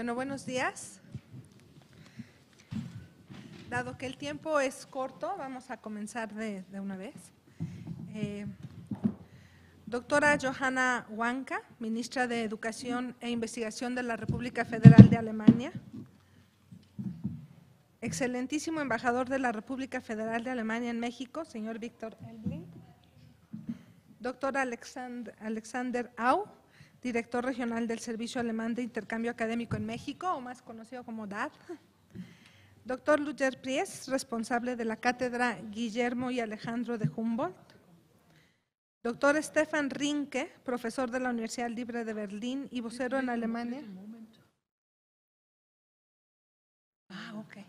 Bueno, buenos días. Dado que el tiempo es corto, vamos a comenzar de, una vez. Eh, doctora Johanna Huanca, ministra de Educación e Investigación de la República Federal de Alemania. Excelentísimo embajador de la República Federal de Alemania en México, señor Víctor Elbling. Doctor Alexander Au, director regional del Servicio Alemán de Intercambio Académico en México, o más conocido como DAD. Doctor Luger Pries, responsable de la cátedra Guillermo y Alejandro de Humboldt. Doctor Stefan Rinke, profesor de la Universidad Libre de Berlín y vocero en Alemania. Ah, ok.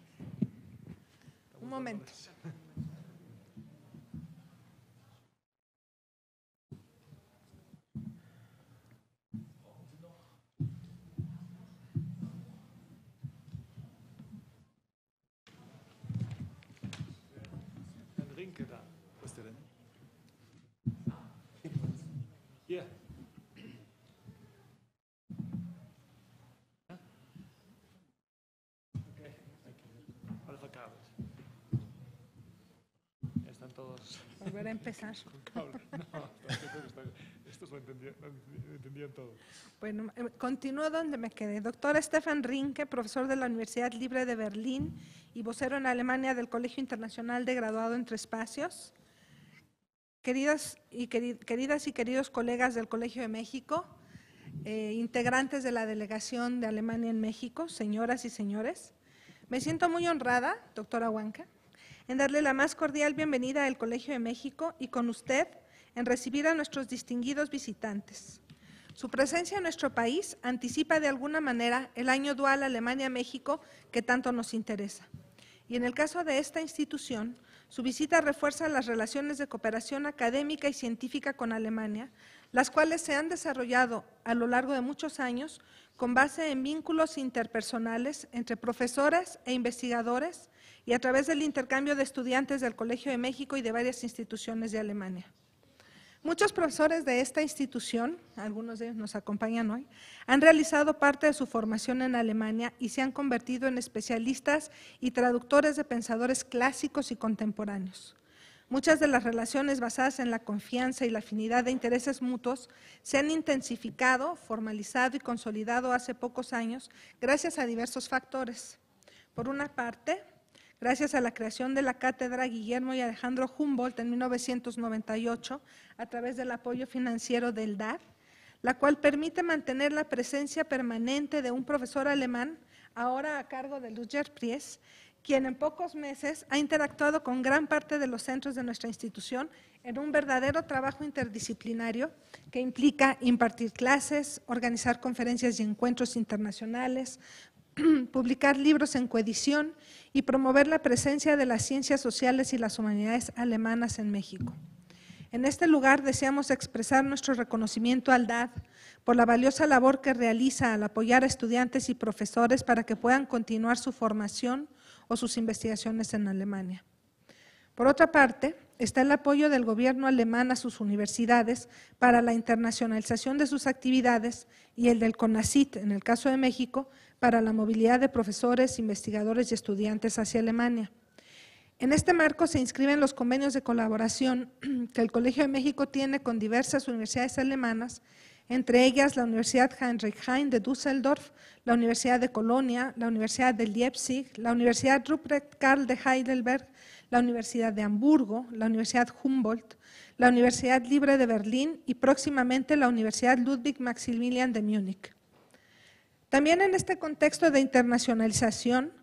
Un momento. empezar. Bueno, continúo donde me quedé. Doctor Stefan Rinke, profesor de la Universidad Libre de Berlín y vocero en Alemania del Colegio Internacional de Graduado entre Espacios. Queridas y, queridas y queridos colegas del Colegio de México, eh, integrantes de la delegación de Alemania en México, señoras y señores, me siento muy honrada, doctora Huanca, en darle la más cordial bienvenida al Colegio de México y con usted en recibir a nuestros distinguidos visitantes. Su presencia en nuestro país anticipa de alguna manera el año dual Alemania-México que tanto nos interesa. Y en el caso de esta institución, su visita refuerza las relaciones de cooperación académica y científica con Alemania, las cuales se han desarrollado a lo largo de muchos años con base en vínculos interpersonales entre profesoras e investigadores, y a través del intercambio de estudiantes del Colegio de México y de varias instituciones de Alemania. Muchos profesores de esta institución, algunos de ellos nos acompañan hoy, han realizado parte de su formación en Alemania y se han convertido en especialistas y traductores de pensadores clásicos y contemporáneos. Muchas de las relaciones basadas en la confianza y la afinidad de intereses mutuos se han intensificado, formalizado y consolidado hace pocos años gracias a diversos factores. Por una parte, Gracias a la creación de la cátedra Guillermo y Alejandro Humboldt en 1998, a través del apoyo financiero del DAD, la cual permite mantener la presencia permanente de un profesor alemán, ahora a cargo de Luger Pries, quien en pocos meses ha interactuado con gran parte de los centros de nuestra institución en un verdadero trabajo interdisciplinario que implica impartir clases, organizar conferencias y encuentros internacionales, publicar libros en coedición y promover la presencia de las ciencias sociales y las humanidades alemanas en México. En este lugar deseamos expresar nuestro reconocimiento al DAD por la valiosa labor que realiza al apoyar a estudiantes y profesores para que puedan continuar su formación o sus investigaciones en Alemania. Por otra parte, está el apoyo del gobierno alemán a sus universidades para la internacionalización de sus actividades y el del CONACIT, en el caso de México, para la movilidad de profesores, investigadores y estudiantes hacia Alemania. En este marco se inscriben los convenios de colaboración que el Colegio de México tiene con diversas universidades alemanas, entre ellas la Universidad Heinrich Heine de Düsseldorf, la Universidad de Colonia, la Universidad de Leipzig, la Universidad Ruprecht Karl de Heidelberg, la Universidad de Hamburgo, la Universidad Humboldt, la Universidad Libre de Berlín y próximamente la Universidad Ludwig Maximilian de Múnich. También en este contexto de internacionalización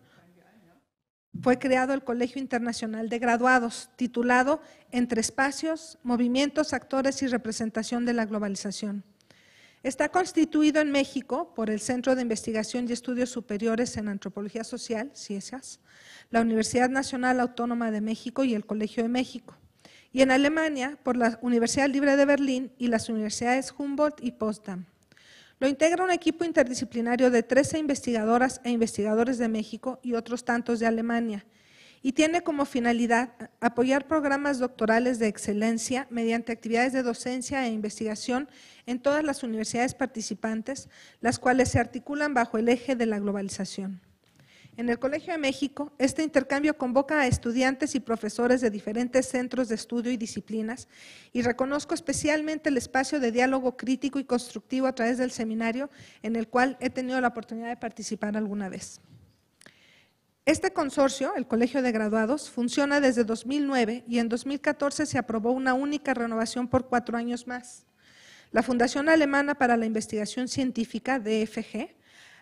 fue creado el Colegio Internacional de Graduados, titulado Entre espacios, movimientos, actores y representación de la globalización. Está constituido en México por el Centro de Investigación y Estudios Superiores en Antropología Social, CIESAS, la Universidad Nacional Autónoma de México y el Colegio de México. Y en Alemania por la Universidad Libre de Berlín y las universidades Humboldt y Potsdam. Lo integra un equipo interdisciplinario de 13 investigadoras e investigadores de México y otros tantos de Alemania, y tiene como finalidad apoyar programas doctorales de excelencia mediante actividades de docencia e investigación en todas las universidades participantes, las cuales se articulan bajo el eje de la globalización. En el Colegio de México, este intercambio convoca a estudiantes y profesores de diferentes centros de estudio y disciplinas, y reconozco especialmente el espacio de diálogo crítico y constructivo a través del seminario, en el cual he tenido la oportunidad de participar alguna vez. Este consorcio, el Colegio de Graduados, funciona desde 2009 y en 2014 se aprobó una única renovación por cuatro años más. La Fundación Alemana para la Investigación Científica, DFG,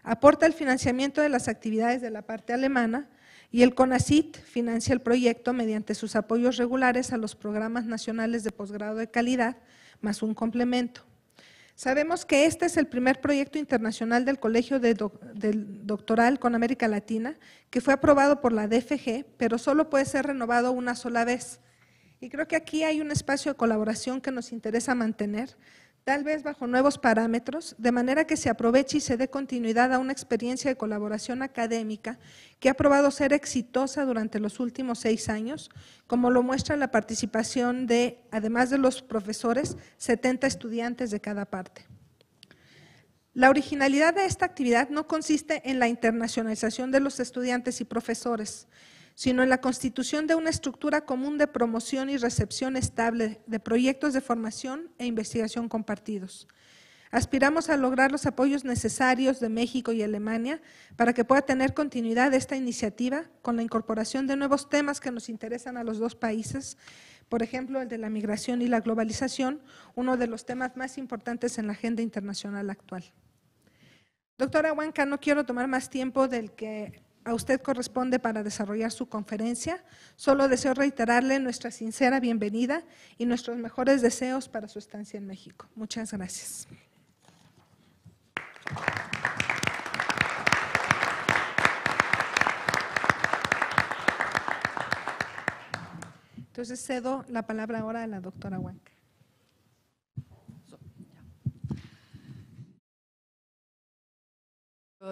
aporta el financiamiento de las actividades de la parte alemana y el CONACIT financia el proyecto mediante sus apoyos regulares a los programas nacionales de posgrado de calidad, más un complemento. Sabemos que este es el primer proyecto internacional del Colegio del Doctoral con América Latina, que fue aprobado por la DFG, pero solo puede ser renovado una sola vez. Y creo que aquí hay un espacio de colaboración que nos interesa mantener, tal vez bajo nuevos parámetros, de manera que se aproveche y se dé continuidad a una experiencia de colaboración académica que ha probado ser exitosa durante los últimos seis años, como lo muestra la participación de, además de los profesores, 70 estudiantes de cada parte. La originalidad de esta actividad no consiste en la internacionalización de los estudiantes y profesores, sino en la constitución de una estructura común de promoción y recepción estable de proyectos de formación e investigación compartidos. Aspiramos a lograr los apoyos necesarios de México y Alemania para que pueda tener continuidad esta iniciativa con la incorporación de nuevos temas que nos interesan a los dos países, por ejemplo, el de la migración y la globalización, uno de los temas más importantes en la agenda internacional actual. Doctora Huanca, no quiero tomar más tiempo del que a usted corresponde para desarrollar su conferencia, solo deseo reiterarle nuestra sincera bienvenida y nuestros mejores deseos para su estancia en México. Muchas gracias. Entonces cedo la palabra ahora a la doctora Huanca.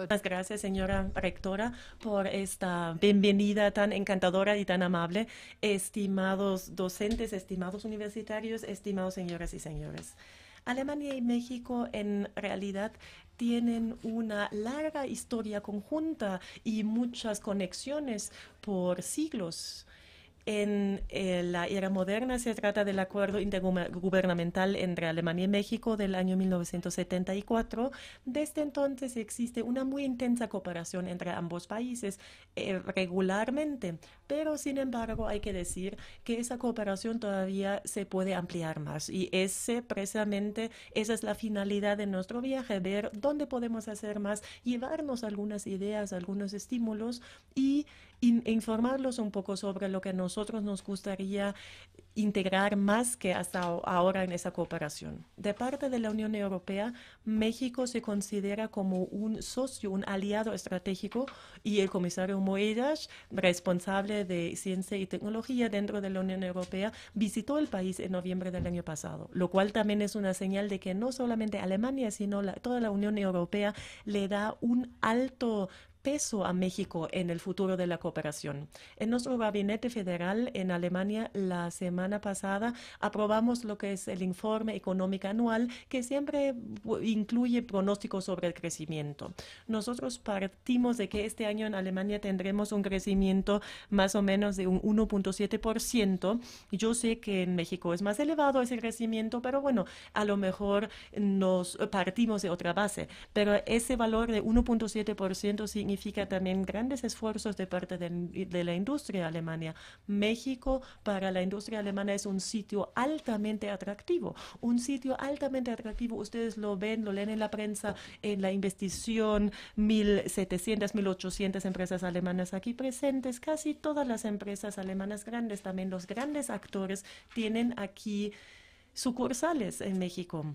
Muchas gracias, señora rectora, por esta bienvenida tan encantadora y tan amable. Estimados docentes, estimados universitarios, estimados señoras y señores. Alemania y México en realidad tienen una larga historia conjunta y muchas conexiones por siglos en eh, la era moderna se trata del acuerdo intergubernamental entre Alemania y México del año 1974. Desde entonces existe una muy intensa cooperación entre ambos países eh, regularmente, pero sin embargo hay que decir que esa cooperación todavía se puede ampliar más y ese precisamente esa es la finalidad de nuestro viaje, ver dónde podemos hacer más, llevarnos algunas ideas, algunos estímulos y informarlos un poco sobre lo que a nosotros nos gustaría integrar más que hasta ahora en esa cooperación. De parte de la Unión Europea, México se considera como un socio, un aliado estratégico y el comisario Moedas, responsable de ciencia y tecnología dentro de la Unión Europea, visitó el país en noviembre del año pasado, lo cual también es una señal de que no solamente Alemania, sino toda la Unión Europea le da un alto peso a México en el futuro de la cooperación. En nuestro gabinete federal en Alemania la semana pasada aprobamos lo que es el informe económico anual que siempre incluye pronósticos sobre el crecimiento. Nosotros partimos de que este año en Alemania tendremos un crecimiento más o menos de un 1.7%. Yo sé que en México es más elevado ese crecimiento, pero bueno, a lo mejor nos eh, partimos de otra base. Pero ese valor de 1.7% significa significa también grandes esfuerzos de parte de, la industria alemana. México para la industria alemana es un sitio altamente atractivo, un sitio altamente atractivo. Ustedes lo ven, lo leen en la prensa, en la investigación, 1.700, 1.800 empresas alemanas aquí presentes, casi todas las empresas alemanas grandes, también los grandes actores tienen aquí sucursales en México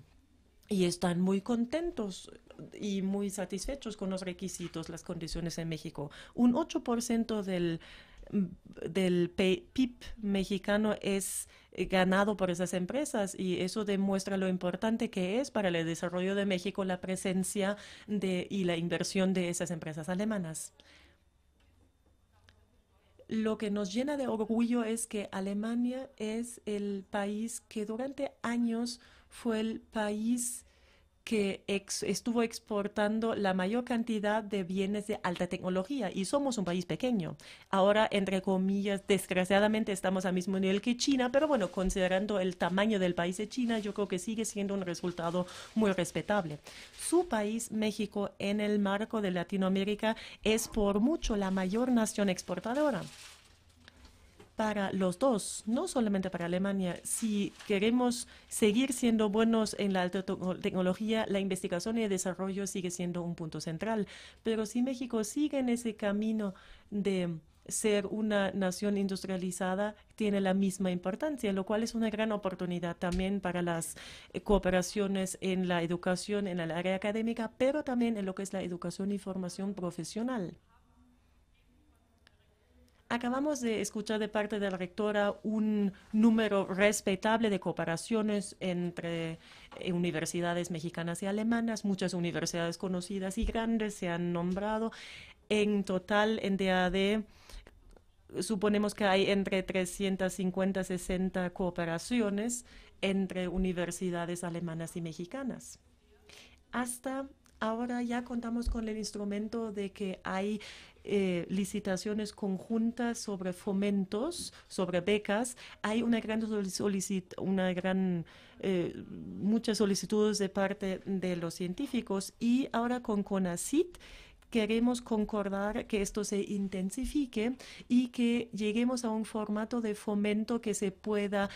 y están muy contentos y muy satisfechos con los requisitos, las condiciones en México. Un 8% del, del PIB mexicano es eh, ganado por esas empresas y eso demuestra lo importante que es para el desarrollo de México la presencia de, y la inversión de esas empresas alemanas. Lo que nos llena de orgullo es que Alemania es el país que durante años fue el país que estuvo exportando la mayor cantidad de bienes de alta tecnología y somos un país pequeño. Ahora, entre comillas, desgraciadamente estamos al mismo nivel que China, pero bueno, considerando el tamaño del país de China, yo creo que sigue siendo un resultado muy respetable. Su país, México, en el marco de Latinoamérica, es por mucho la mayor nación exportadora para los dos, no solamente para Alemania. Si queremos seguir siendo buenos en la alta tecnología, la investigación y el desarrollo sigue siendo un punto central. Pero si México sigue en ese camino de ser una nación industrializada tiene la misma importancia, lo cual es una gran oportunidad también para las eh, cooperaciones en la educación, en el área académica, pero también en lo que es la educación y formación profesional. Acabamos de escuchar de parte de la rectora un número respetable de cooperaciones entre eh, universidades mexicanas y alemanas. Muchas universidades conocidas y grandes se han nombrado. En total, en DAD, suponemos que hay entre 350 60 cooperaciones entre universidades alemanas y mexicanas. Hasta ahora ya contamos con el instrumento de que hay eh, licitaciones conjuntas sobre fomentos, sobre becas. Hay una gran una gran, eh, muchas solicitudes de parte de los científicos y ahora con CONACIT queremos concordar que esto se intensifique y que lleguemos a un formato de fomento que se pueda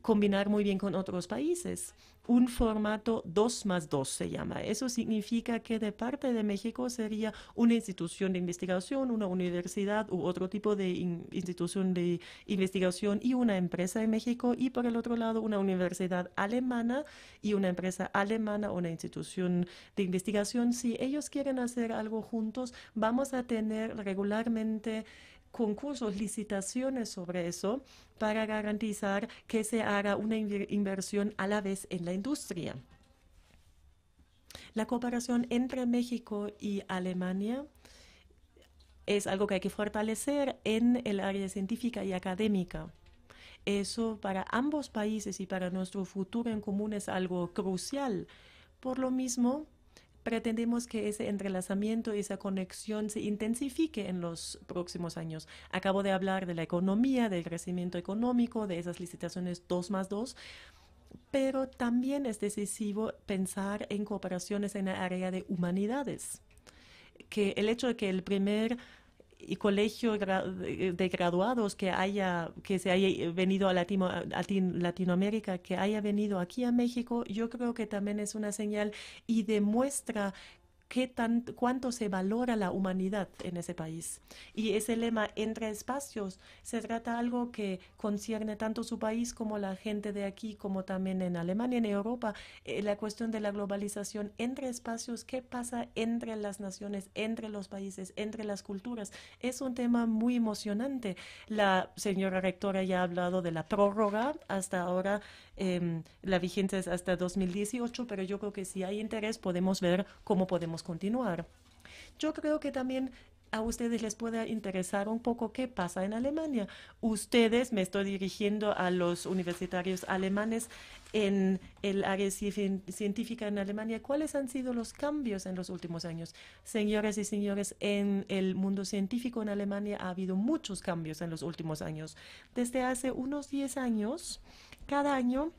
combinar muy bien con otros países un formato 2 más 2 se llama. Eso significa que de parte de México sería una institución de investigación, una universidad u otro tipo de institución de investigación y una empresa en México y por el otro lado una universidad alemana y una empresa alemana, o una institución de investigación. Si ellos quieren hacer algo juntos, vamos a tener regularmente concursos, licitaciones sobre eso para garantizar que se haga una inversión a la vez en la industria. La cooperación entre México y Alemania es algo que hay que fortalecer en el área científica y académica. Eso para ambos países y para nuestro futuro en común es algo crucial. Por lo mismo, pretendemos que ese entrelazamiento, y esa conexión se intensifique en los próximos años. Acabo de hablar de la economía, del crecimiento económico, de esas licitaciones 2 más 2 pero también es decisivo pensar en cooperaciones en el área de humanidades, que el hecho de que el primer y colegio de graduados que haya que se haya venido a, a Latinoamérica, que haya venido aquí a México, yo creo que también es una señal y demuestra qué tanto cuánto se valora la humanidad en ese país. Y ese lema entre espacios se trata algo que concierne tanto su país como la gente de aquí, como también en Alemania, en Europa, eh, la cuestión de la globalización entre espacios, qué pasa entre las naciones, entre los países, entre las culturas. Es un tema muy emocionante. La señora rectora ya ha hablado de la prórroga, hasta ahora Em, la vigencia es hasta 2018, pero yo creo que si hay interés podemos ver cómo podemos continuar. Yo creo que también a ustedes les puede interesar un poco qué pasa en Alemania. Ustedes, me estoy dirigiendo a los universitarios alemanes en el área científica en Alemania, ¿cuáles han sido los cambios en los últimos años? Señores y señores, en el mundo científico en Alemania ha habido muchos cambios en los últimos años. Desde hace unos 10 años, cada año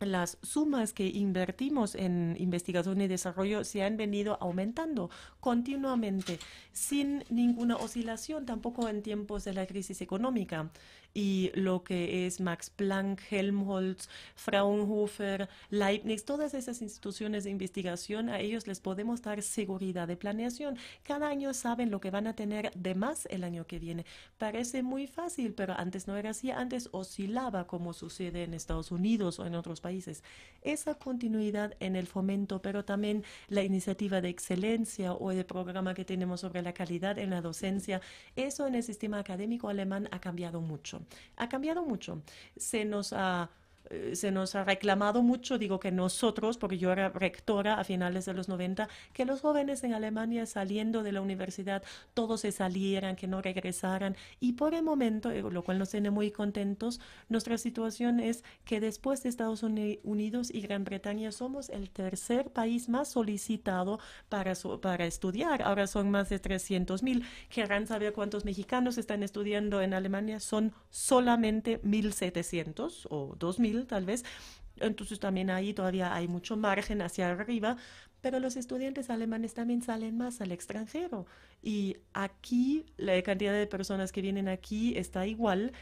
las sumas que invertimos en investigación y desarrollo se han venido aumentando continuamente, sin ninguna oscilación, tampoco en tiempos de la crisis económica y lo que es Max Planck, Helmholtz, Fraunhofer, Leibniz, todas esas instituciones de investigación, a ellos les podemos dar seguridad de planeación. Cada año saben lo que van a tener de más el año que viene. Parece muy fácil, pero antes no era así, antes oscilaba como sucede en Estados Unidos o en otros países. Esa continuidad en el fomento, pero también la iniciativa de excelencia o el programa que tenemos sobre la calidad en la docencia, eso en el sistema académico alemán ha cambiado mucho ha cambiado mucho. Se nos ha eh, se nos ha reclamado mucho, digo que nosotros, porque yo era rectora a finales de los 90, que los jóvenes en Alemania saliendo de la universidad, todos se salieran, que no regresaran. Y por el momento, eh, lo cual nos tiene muy contentos, nuestra situación es que después de Estados Unidos y Gran Bretaña somos el tercer país más solicitado para, para estudiar. Ahora son más de 300 mil. Querrán saber cuántos mexicanos están estudiando en Alemania. Son solamente 1.700 o 2.000 tal vez. Entonces también ahí todavía hay mucho margen hacia arriba, pero los estudiantes alemanes también salen más al extranjero y aquí la cantidad de personas que vienen aquí está igual.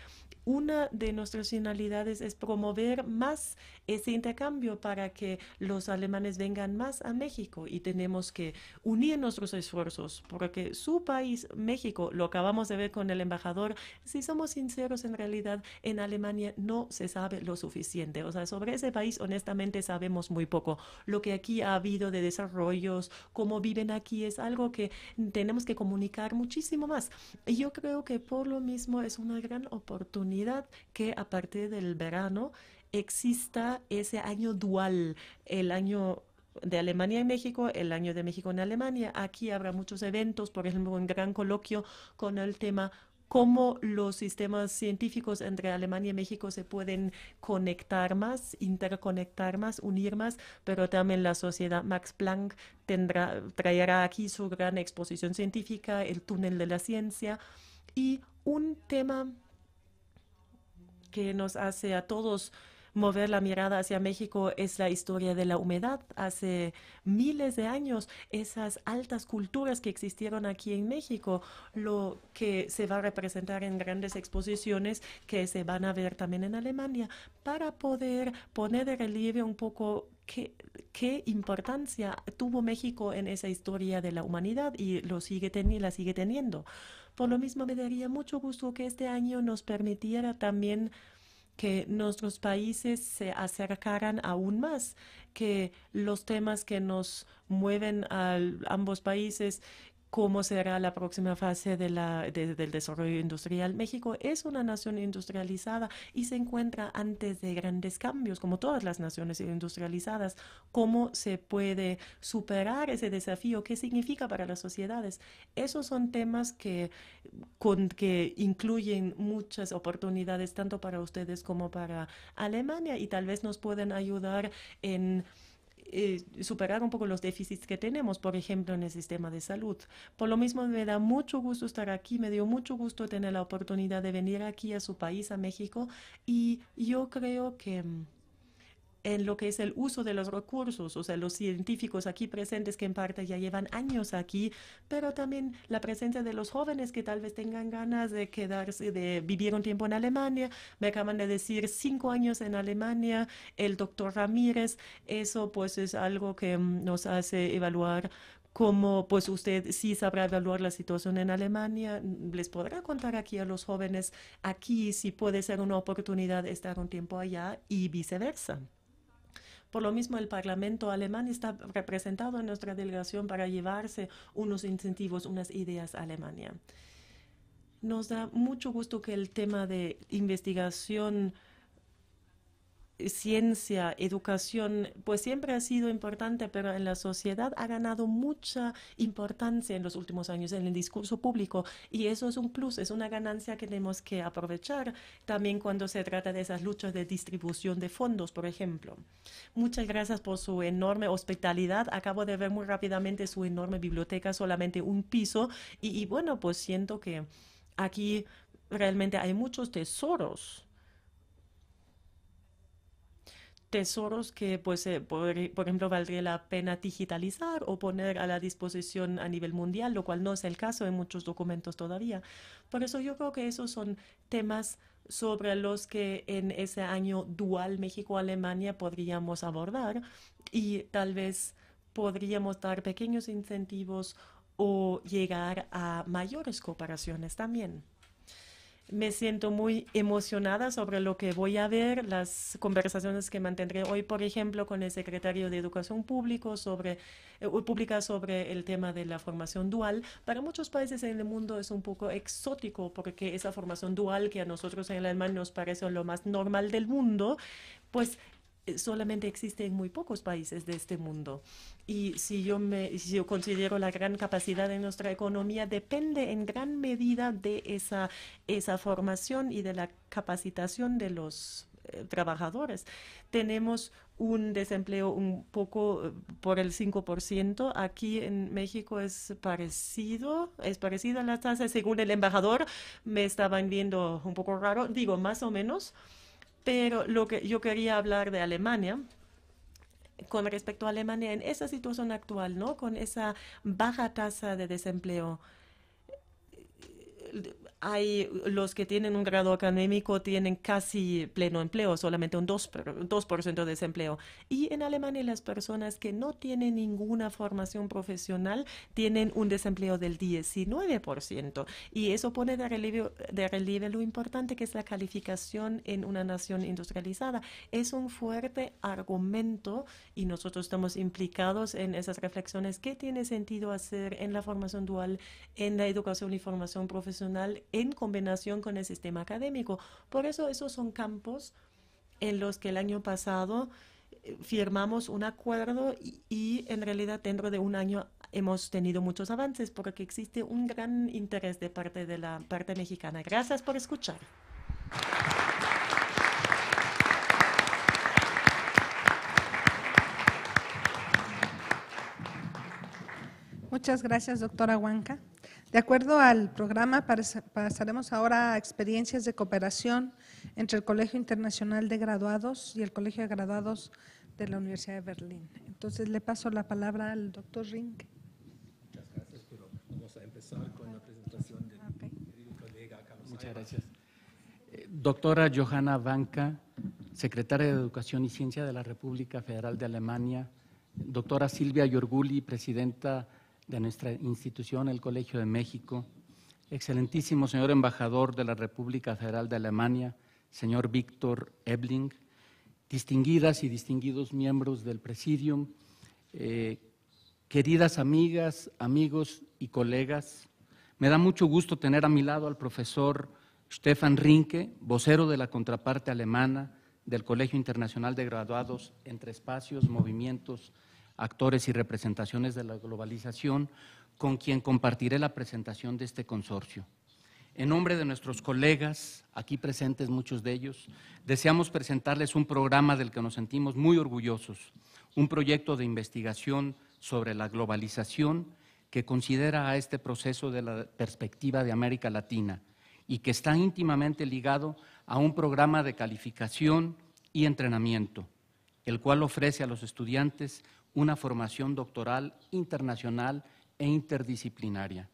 Una de nuestras finalidades es promover más ese intercambio para que los alemanes vengan más a México y tenemos que unir nuestros esfuerzos porque su país, México, lo acabamos de ver con el embajador, si somos sinceros en realidad en Alemania no se sabe lo suficiente. O sea, sobre ese país honestamente sabemos muy poco. Lo que aquí ha habido de desarrollos, cómo viven aquí es algo que tenemos que comunicar muchísimo más. Y yo creo que por lo mismo es una gran oportunidad que a partir del verano exista ese año dual, el año de Alemania en México, el año de México en Alemania. Aquí habrá muchos eventos, por ejemplo, un gran coloquio con el tema cómo los sistemas científicos entre Alemania y México se pueden conectar más, interconectar más, unir más, pero también la sociedad Max Planck tendrá, traerá aquí su gran exposición científica, el túnel de la ciencia y un tema que nos hace a todos mover la mirada hacia México es la historia de la humedad. Hace miles de años, esas altas culturas que existieron aquí en México, lo que se va a representar en grandes exposiciones que se van a ver también en Alemania, para poder poner de relieve un poco Qué, importancia tuvo México en esa historia de la humanidad y lo sigue la sigue teniendo. Por lo mismo, me daría mucho gusto que este año nos permitiera también que nuestros países se acercaran aún más, que los temas que nos mueven a ambos países, cómo será la próxima fase del desarrollo industrial. México es una nación industrializada y se encuentra antes de grandes cambios, como todas las naciones industrializadas. ¿Cómo se puede superar ese desafío? ¿Qué significa para las sociedades? Esos son temas que incluyen muchas oportunidades, tanto para ustedes como para Alemania, y tal vez nos pueden ayudar en eh, superar un poco los déficits que tenemos, por ejemplo, en el sistema de salud. Por lo mismo, me da mucho gusto estar aquí, me dio mucho gusto tener la oportunidad de venir aquí a su país, a México, y yo creo que... Mm, en lo que es el uso de los recursos, o sea, los científicos aquí presentes que en parte ya llevan años aquí, pero también la presencia de los jóvenes que tal vez tengan ganas de quedarse, de vivir un tiempo en Alemania. Me acaban de decir cinco años en Alemania, el doctor Ramírez, eso pues es algo que mm, nos hace evaluar cómo, pues usted sí sabrá evaluar la situación en Alemania, mm, les podrá contar aquí a los jóvenes aquí si puede ser una oportunidad estar un tiempo allá y viceversa. Por lo mismo, el Parlamento alemán está representado en nuestra delegación para llevarse unos incentivos, unas ideas a Alemania. Nos da mucho gusto que el tema de investigación ciencia, educación, pues siempre ha sido importante, pero en la sociedad ha ganado mucha importancia en los últimos años en el discurso público y eso es un plus, es una ganancia que tenemos que aprovechar también cuando se trata de esas luchas de distribución de fondos, por ejemplo. Muchas gracias por su enorme hospitalidad. Acabo de ver muy rápidamente su enorme biblioteca, solamente un piso y, bueno, pues siento que aquí realmente hay muchos tesoros tesoros que, pues, eh, por, por, ejemplo, valdría la pena digitalizar o poner a la disposición a nivel mundial, lo cual no es el caso en muchos documentos todavía. Por eso yo creo que esos son temas sobre los que en ese año dual México-Alemania podríamos abordar y tal vez podríamos dar pequeños incentivos o llegar a mayores cooperaciones también. Me siento muy emocionada sobre lo que voy a ver, las conversaciones que mantendré hoy, por ejemplo, con el secretario de Educación Público sobre, eh, Pública sobre el tema de la formación dual. Para muchos países en el mundo es un poco exótico porque esa formación dual que a nosotros en Alemania nos parece lo más normal del mundo, pues eh, solamente existe en muy pocos países de este mundo. Y si yo, me, considero la gran capacidad de nuestra economía, depende en gran medida de esa, formación y de la capacitación de los eh, trabajadores. Tenemos un desempleo un poco eh, por el 5%. Aquí en México es parecido, es parecida la tasa. Según el embajador, me estaban viendo un poco raro, digo, más o menos. Pero lo que yo quería hablar de Alemania, con respecto a Alemania en esa situación actual, ¿no? Con esa baja tasa de desempleo hay los que tienen un grado académico tienen casi pleno empleo, solamente un 2%, 2 de desempleo. Y en Alemania las personas que no tienen ninguna formación profesional tienen un desempleo del 19%. Y eso pone de relieve, de relieve lo importante que es la calificación en una nación industrializada. Es un fuerte argumento y nosotros estamos implicados en esas reflexiones. ¿Qué tiene sentido hacer en la formación dual, en la educación y formación profesional? en combinación con el sistema académico. Por eso esos son campos en los que el año pasado eh, firmamos un acuerdo y, en realidad dentro de un año hemos tenido muchos avances porque existe un gran interés de parte de la parte mexicana. Gracias por escuchar. Muchas gracias, doctora Huanca. De acuerdo al programa, pasaremos ahora a experiencias de cooperación entre el Colegio Internacional de Graduados y el Colegio de Graduados de la Universidad de Berlín. Entonces, le paso la palabra al doctor Ring. Muchas gracias, pero vamos a empezar con la presentación del colega Muchas gracias. Eh, doctora Johanna Banca, secretaria de Educación y Ciencia de la República Federal de Alemania. Doctora Silvia Yorguli, presidenta de nuestra institución, el Colegio de México, excelentísimo señor embajador de la República Federal de Alemania, señor Víctor Ebling, distinguidas y distinguidos miembros del Presidium, eh, queridas amigas, amigos y colegas, me da mucho gusto tener a mi lado al profesor Stefan Rinke, vocero de la contraparte alemana del Colegio Internacional de Graduados entre Espacios, Movimientos, actores y representaciones de la globalización, con quien compartiré la presentación de este consorcio. En nombre de nuestros colegas, aquí presentes muchos de ellos, deseamos presentarles un programa del que nos sentimos muy orgullosos, un proyecto de investigación sobre la globalización que considera a este proceso de la perspectiva de América Latina y que está íntimamente ligado a un programa de calificación y entrenamiento, el cual ofrece a los estudiantes una formación doctoral internacional e interdisciplinaria.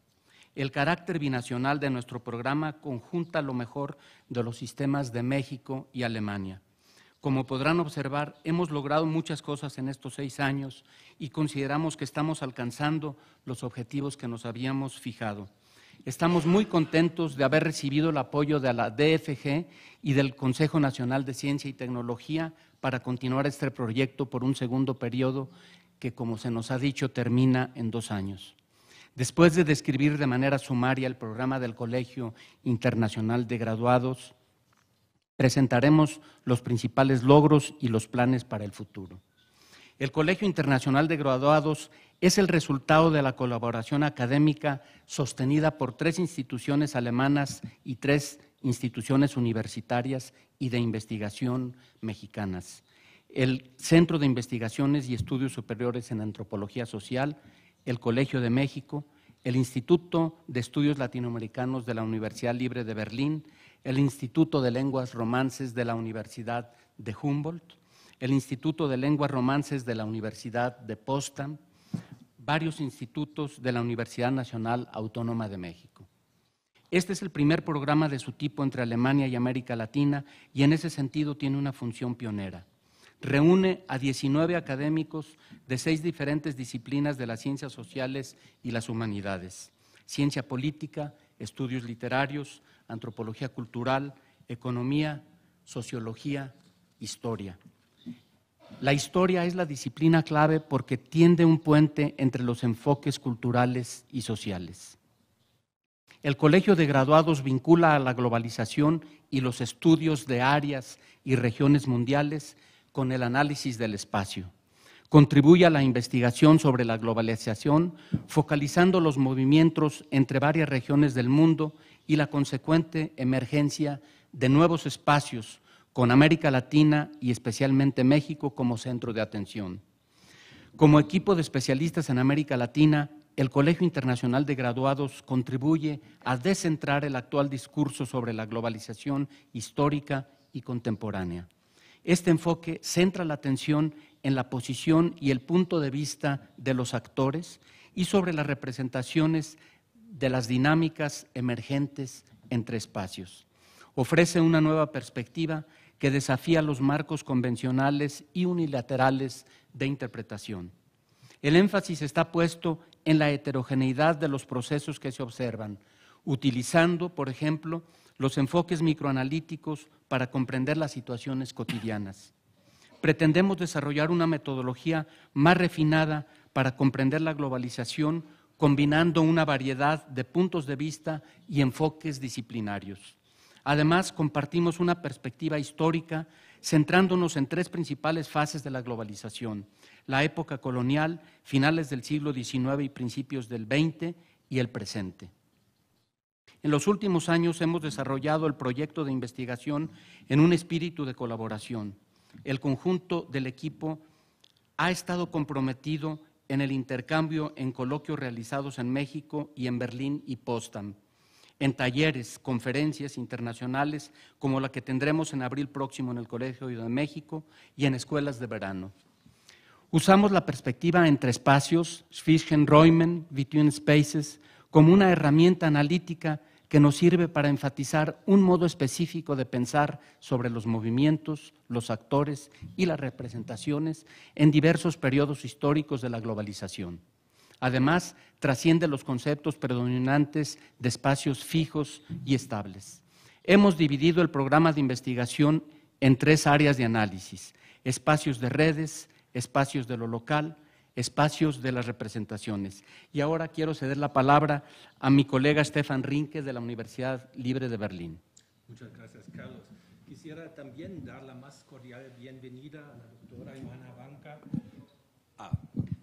El carácter binacional de nuestro programa conjunta lo mejor de los sistemas de México y Alemania. Como podrán observar, hemos logrado muchas cosas en estos seis años y consideramos que estamos alcanzando los objetivos que nos habíamos fijado. Estamos muy contentos de haber recibido el apoyo de la DFG y del Consejo Nacional de Ciencia y Tecnología para continuar este proyecto por un segundo periodo que, como se nos ha dicho, termina en dos años. Después de describir de manera sumaria el programa del Colegio Internacional de Graduados, presentaremos los principales logros y los planes para el futuro. El Colegio Internacional de Graduados es el resultado de la colaboración académica sostenida por tres instituciones alemanas y tres instituciones universitarias y de investigación mexicanas, el Centro de Investigaciones y Estudios Superiores en Antropología Social, el Colegio de México, el Instituto de Estudios Latinoamericanos de la Universidad Libre de Berlín, el Instituto de Lenguas Romances de la Universidad de Humboldt, el Instituto de Lenguas Romances de la Universidad de Potsdam, varios institutos de la Universidad Nacional Autónoma de México. Este es el primer programa de su tipo entre Alemania y América Latina y en ese sentido tiene una función pionera. Reúne a 19 académicos de seis diferentes disciplinas de las ciencias sociales y las humanidades. Ciencia política, estudios literarios, antropología cultural, economía, sociología, historia. La historia es la disciplina clave porque tiende un puente entre los enfoques culturales y sociales el Colegio de Graduados vincula a la globalización y los estudios de áreas y regiones mundiales con el análisis del espacio. Contribuye a la investigación sobre la globalización, focalizando los movimientos entre varias regiones del mundo y la consecuente emergencia de nuevos espacios con América Latina y especialmente México como centro de atención. Como equipo de especialistas en América Latina, el Colegio Internacional de Graduados contribuye a descentrar el actual discurso sobre la globalización histórica y contemporánea. Este enfoque centra la atención en la posición y el punto de vista de los actores y sobre las representaciones de las dinámicas emergentes entre espacios. Ofrece una nueva perspectiva que desafía los marcos convencionales y unilaterales de interpretación. El énfasis está puesto en la heterogeneidad de los procesos que se observan, utilizando, por ejemplo, los enfoques microanalíticos para comprender las situaciones cotidianas. Pretendemos desarrollar una metodología más refinada para comprender la globalización, combinando una variedad de puntos de vista y enfoques disciplinarios. Además, compartimos una perspectiva histórica centrándonos en tres principales fases de la globalización la época colonial, finales del siglo XIX y principios del XX y el presente. En los últimos años hemos desarrollado el proyecto de investigación en un espíritu de colaboración. El conjunto del equipo ha estado comprometido en el intercambio en coloquios realizados en México y en Berlín y Potsdam, en talleres, conferencias internacionales como la que tendremos en abril próximo en el Colegio de México y en escuelas de verano. Usamos la perspectiva entre espacios, Reumen, between spaces, como una herramienta analítica que nos sirve para enfatizar un modo específico de pensar sobre los movimientos, los actores y las representaciones en diversos periodos históricos de la globalización. Además, trasciende los conceptos predominantes de espacios fijos y estables. Hemos dividido el programa de investigación en tres áreas de análisis, espacios de redes, espacios de lo local, espacios de las representaciones. Y ahora quiero ceder la palabra a mi colega Stefan Rinke de la Universidad Libre de Berlín. Muchas gracias, Carlos. Quisiera también dar la más cordial bienvenida a la doctora Johanna Banca. Ah,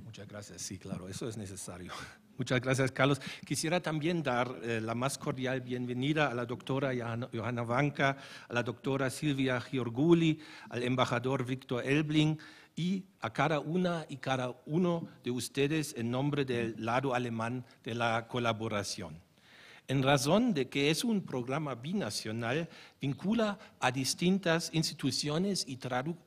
muchas gracias, sí, claro, eso es necesario. Muchas gracias, Carlos. Quisiera también dar eh, la más cordial bienvenida a la doctora Johanna Banca, a la doctora Silvia Giorguli, al embajador Víctor Elbling, y a cada una y cada uno de ustedes en nombre del lado alemán de la colaboración. En razón de que es un programa binacional, vincula a distintas instituciones y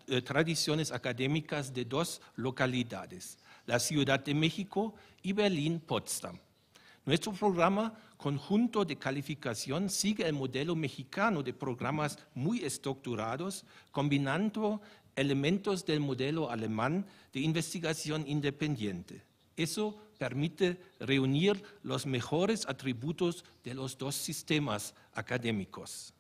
eh, tradiciones académicas de dos localidades, la Ciudad de México y Berlín-Potsdam. Nuestro programa conjunto de calificación sigue el modelo mexicano de programas muy estructurados, combinando elementos del modelo alemán de investigación independiente. Eso permite reunir los mejores atributos de los dos sistemas académicos.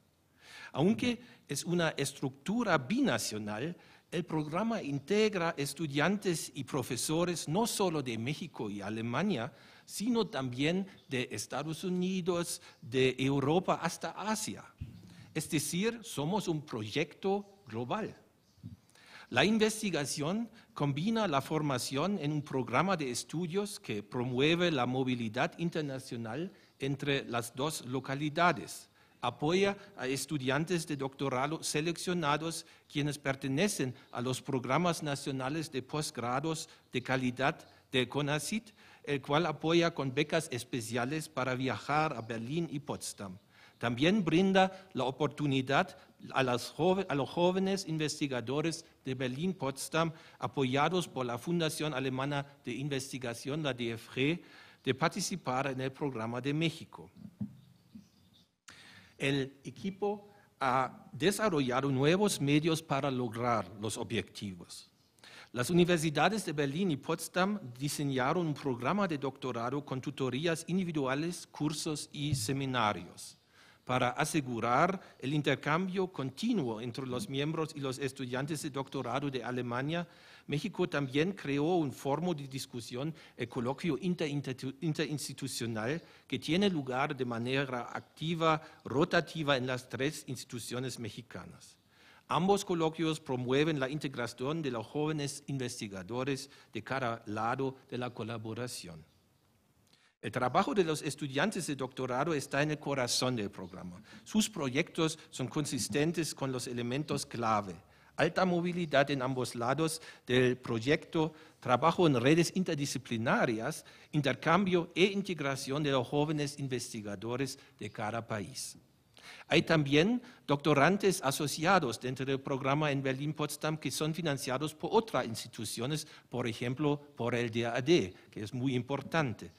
Aunque es una estructura binacional, el programa integra estudiantes y profesores no solo de México y Alemania, sino también de Estados Unidos, de Europa hasta Asia. Es decir, somos un proyecto global. La investigación combina la formación en un programa de estudios que promueve la movilidad internacional entre las dos localidades. Apoya a estudiantes de doctorado seleccionados quienes pertenecen a los programas nacionales de posgrados de calidad de CONACIT, el cual apoya con becas especiales para viajar a Berlín y Potsdam. También brinda la oportunidad a, los jóvenes investigadores de Berlín-Potsdam, apoyados por la Fundación Alemana de Investigación, la DFG, de participar en el programa de México. El equipo ha desarrollado nuevos medios para lograr los objetivos. Las universidades de Berlín y Potsdam diseñaron un programa de doctorado con tutorías individuales, cursos y seminarios para asegurar el intercambio continuo entre los miembros y los estudiantes de doctorado de Alemania, México también creó un foro de discusión, el coloquio interinstitucional, que tiene lugar de manera activa, rotativa en las tres instituciones mexicanas. Ambos coloquios promueven la integración de los jóvenes investigadores de cada lado de la colaboración. El trabajo de los estudiantes de doctorado está en el corazón del programa. Sus proyectos son consistentes con los elementos clave. Alta movilidad en ambos lados del proyecto, trabajo en redes interdisciplinarias, intercambio e integración de los jóvenes investigadores de cada país. Hay también doctorantes asociados dentro del programa en Berlín-Potsdam que son financiados por otras instituciones, por ejemplo, por el DAD, que es muy importante.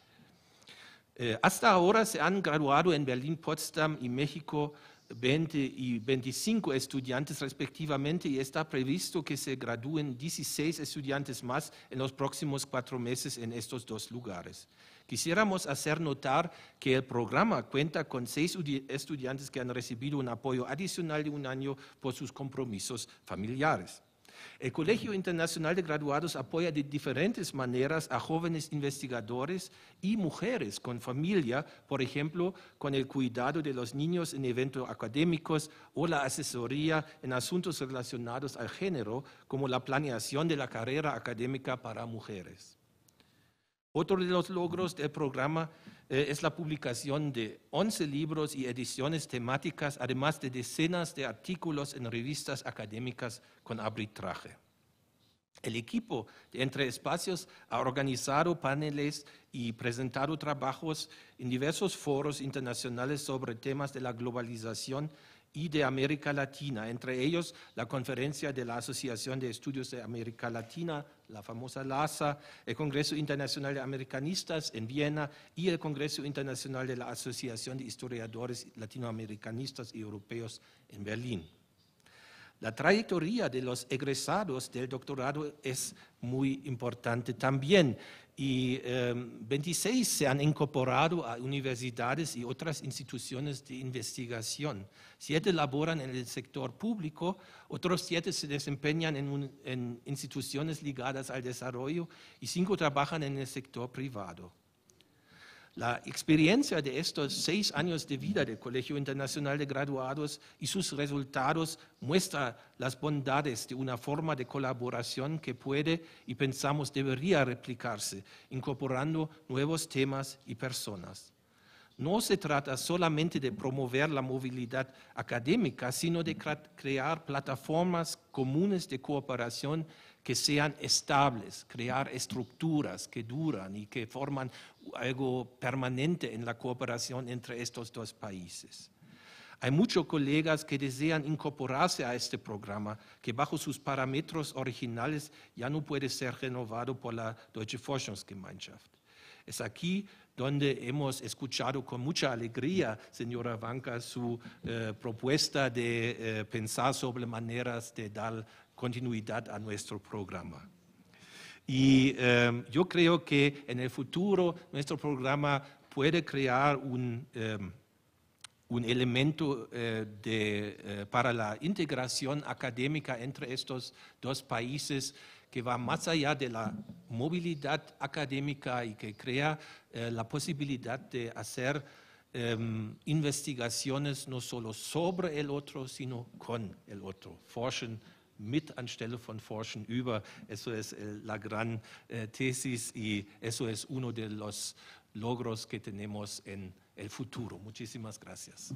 Eh, hasta ahora se han graduado en Berlín, Potsdam y México 20 y 25 estudiantes respectivamente y está previsto que se gradúen 16 estudiantes más en los próximos cuatro meses en estos dos lugares. Quisiéramos hacer notar que el programa cuenta con seis estudiantes que han recibido un apoyo adicional de un año por sus compromisos familiares. El Colegio Internacional de Graduados apoya de diferentes maneras a jóvenes investigadores y mujeres con familia, por ejemplo, con el cuidado de los niños en eventos académicos o la asesoría en asuntos relacionados al género, como la planeación de la carrera académica para mujeres. Otro de los logros del programa eh, es la publicación de 11 libros y ediciones temáticas, además de decenas de artículos en revistas académicas con arbitraje. El equipo de Entre Espacios ha organizado paneles y presentado trabajos en diversos foros internacionales sobre temas de la globalización y de América Latina, entre ellos la conferencia de la Asociación de Estudios de América Latina la famosa LASA, el Congreso Internacional de Americanistas en Viena y el Congreso Internacional de la Asociación de Historiadores Latinoamericanistas y Europeos en Berlín. La trayectoria de los egresados del doctorado es muy importante también y 26 em, se han incorporado a universidades y otras instituciones de investigación. Siete laboran en el sector público, otros siete se desempeñan en instituciones ligadas al desarrollo y cinco trabajan en el sector privado. La experiencia de estos seis años de vida del Colegio Internacional de Graduados y sus resultados muestra las bondades de una forma de colaboración que puede y pensamos debería replicarse, incorporando nuevos temas y personas. No se trata solamente de promover la movilidad académica, sino de crear plataformas comunes de cooperación que sean estables, crear estructuras que duran y que forman algo permanente en la cooperación entre estos dos países. Hay muchos colegas que desean incorporarse a este programa, que bajo sus parámetros originales ya no puede ser renovado por la Deutsche Forschungsgemeinschaft. Es aquí donde hemos escuchado con mucha alegría, señora Vanka, su eh, propuesta de eh, pensar sobre maneras de dar continuidad a nuestro programa. Y em, yo creo que en el futuro nuestro programa puede crear un, em, elemento eh, eh, para la integración académica entre estos dos países que va más allá de la movilidad académica y que crea eh, la posibilidad de hacer em, investigaciones no solo sobre el otro, sino con el otro, forschen mit anstelle von forschen über SOS äh, la gran äh, tesis y eso es uno de los logros que tenemos en el futuro. Muchísimas gracias.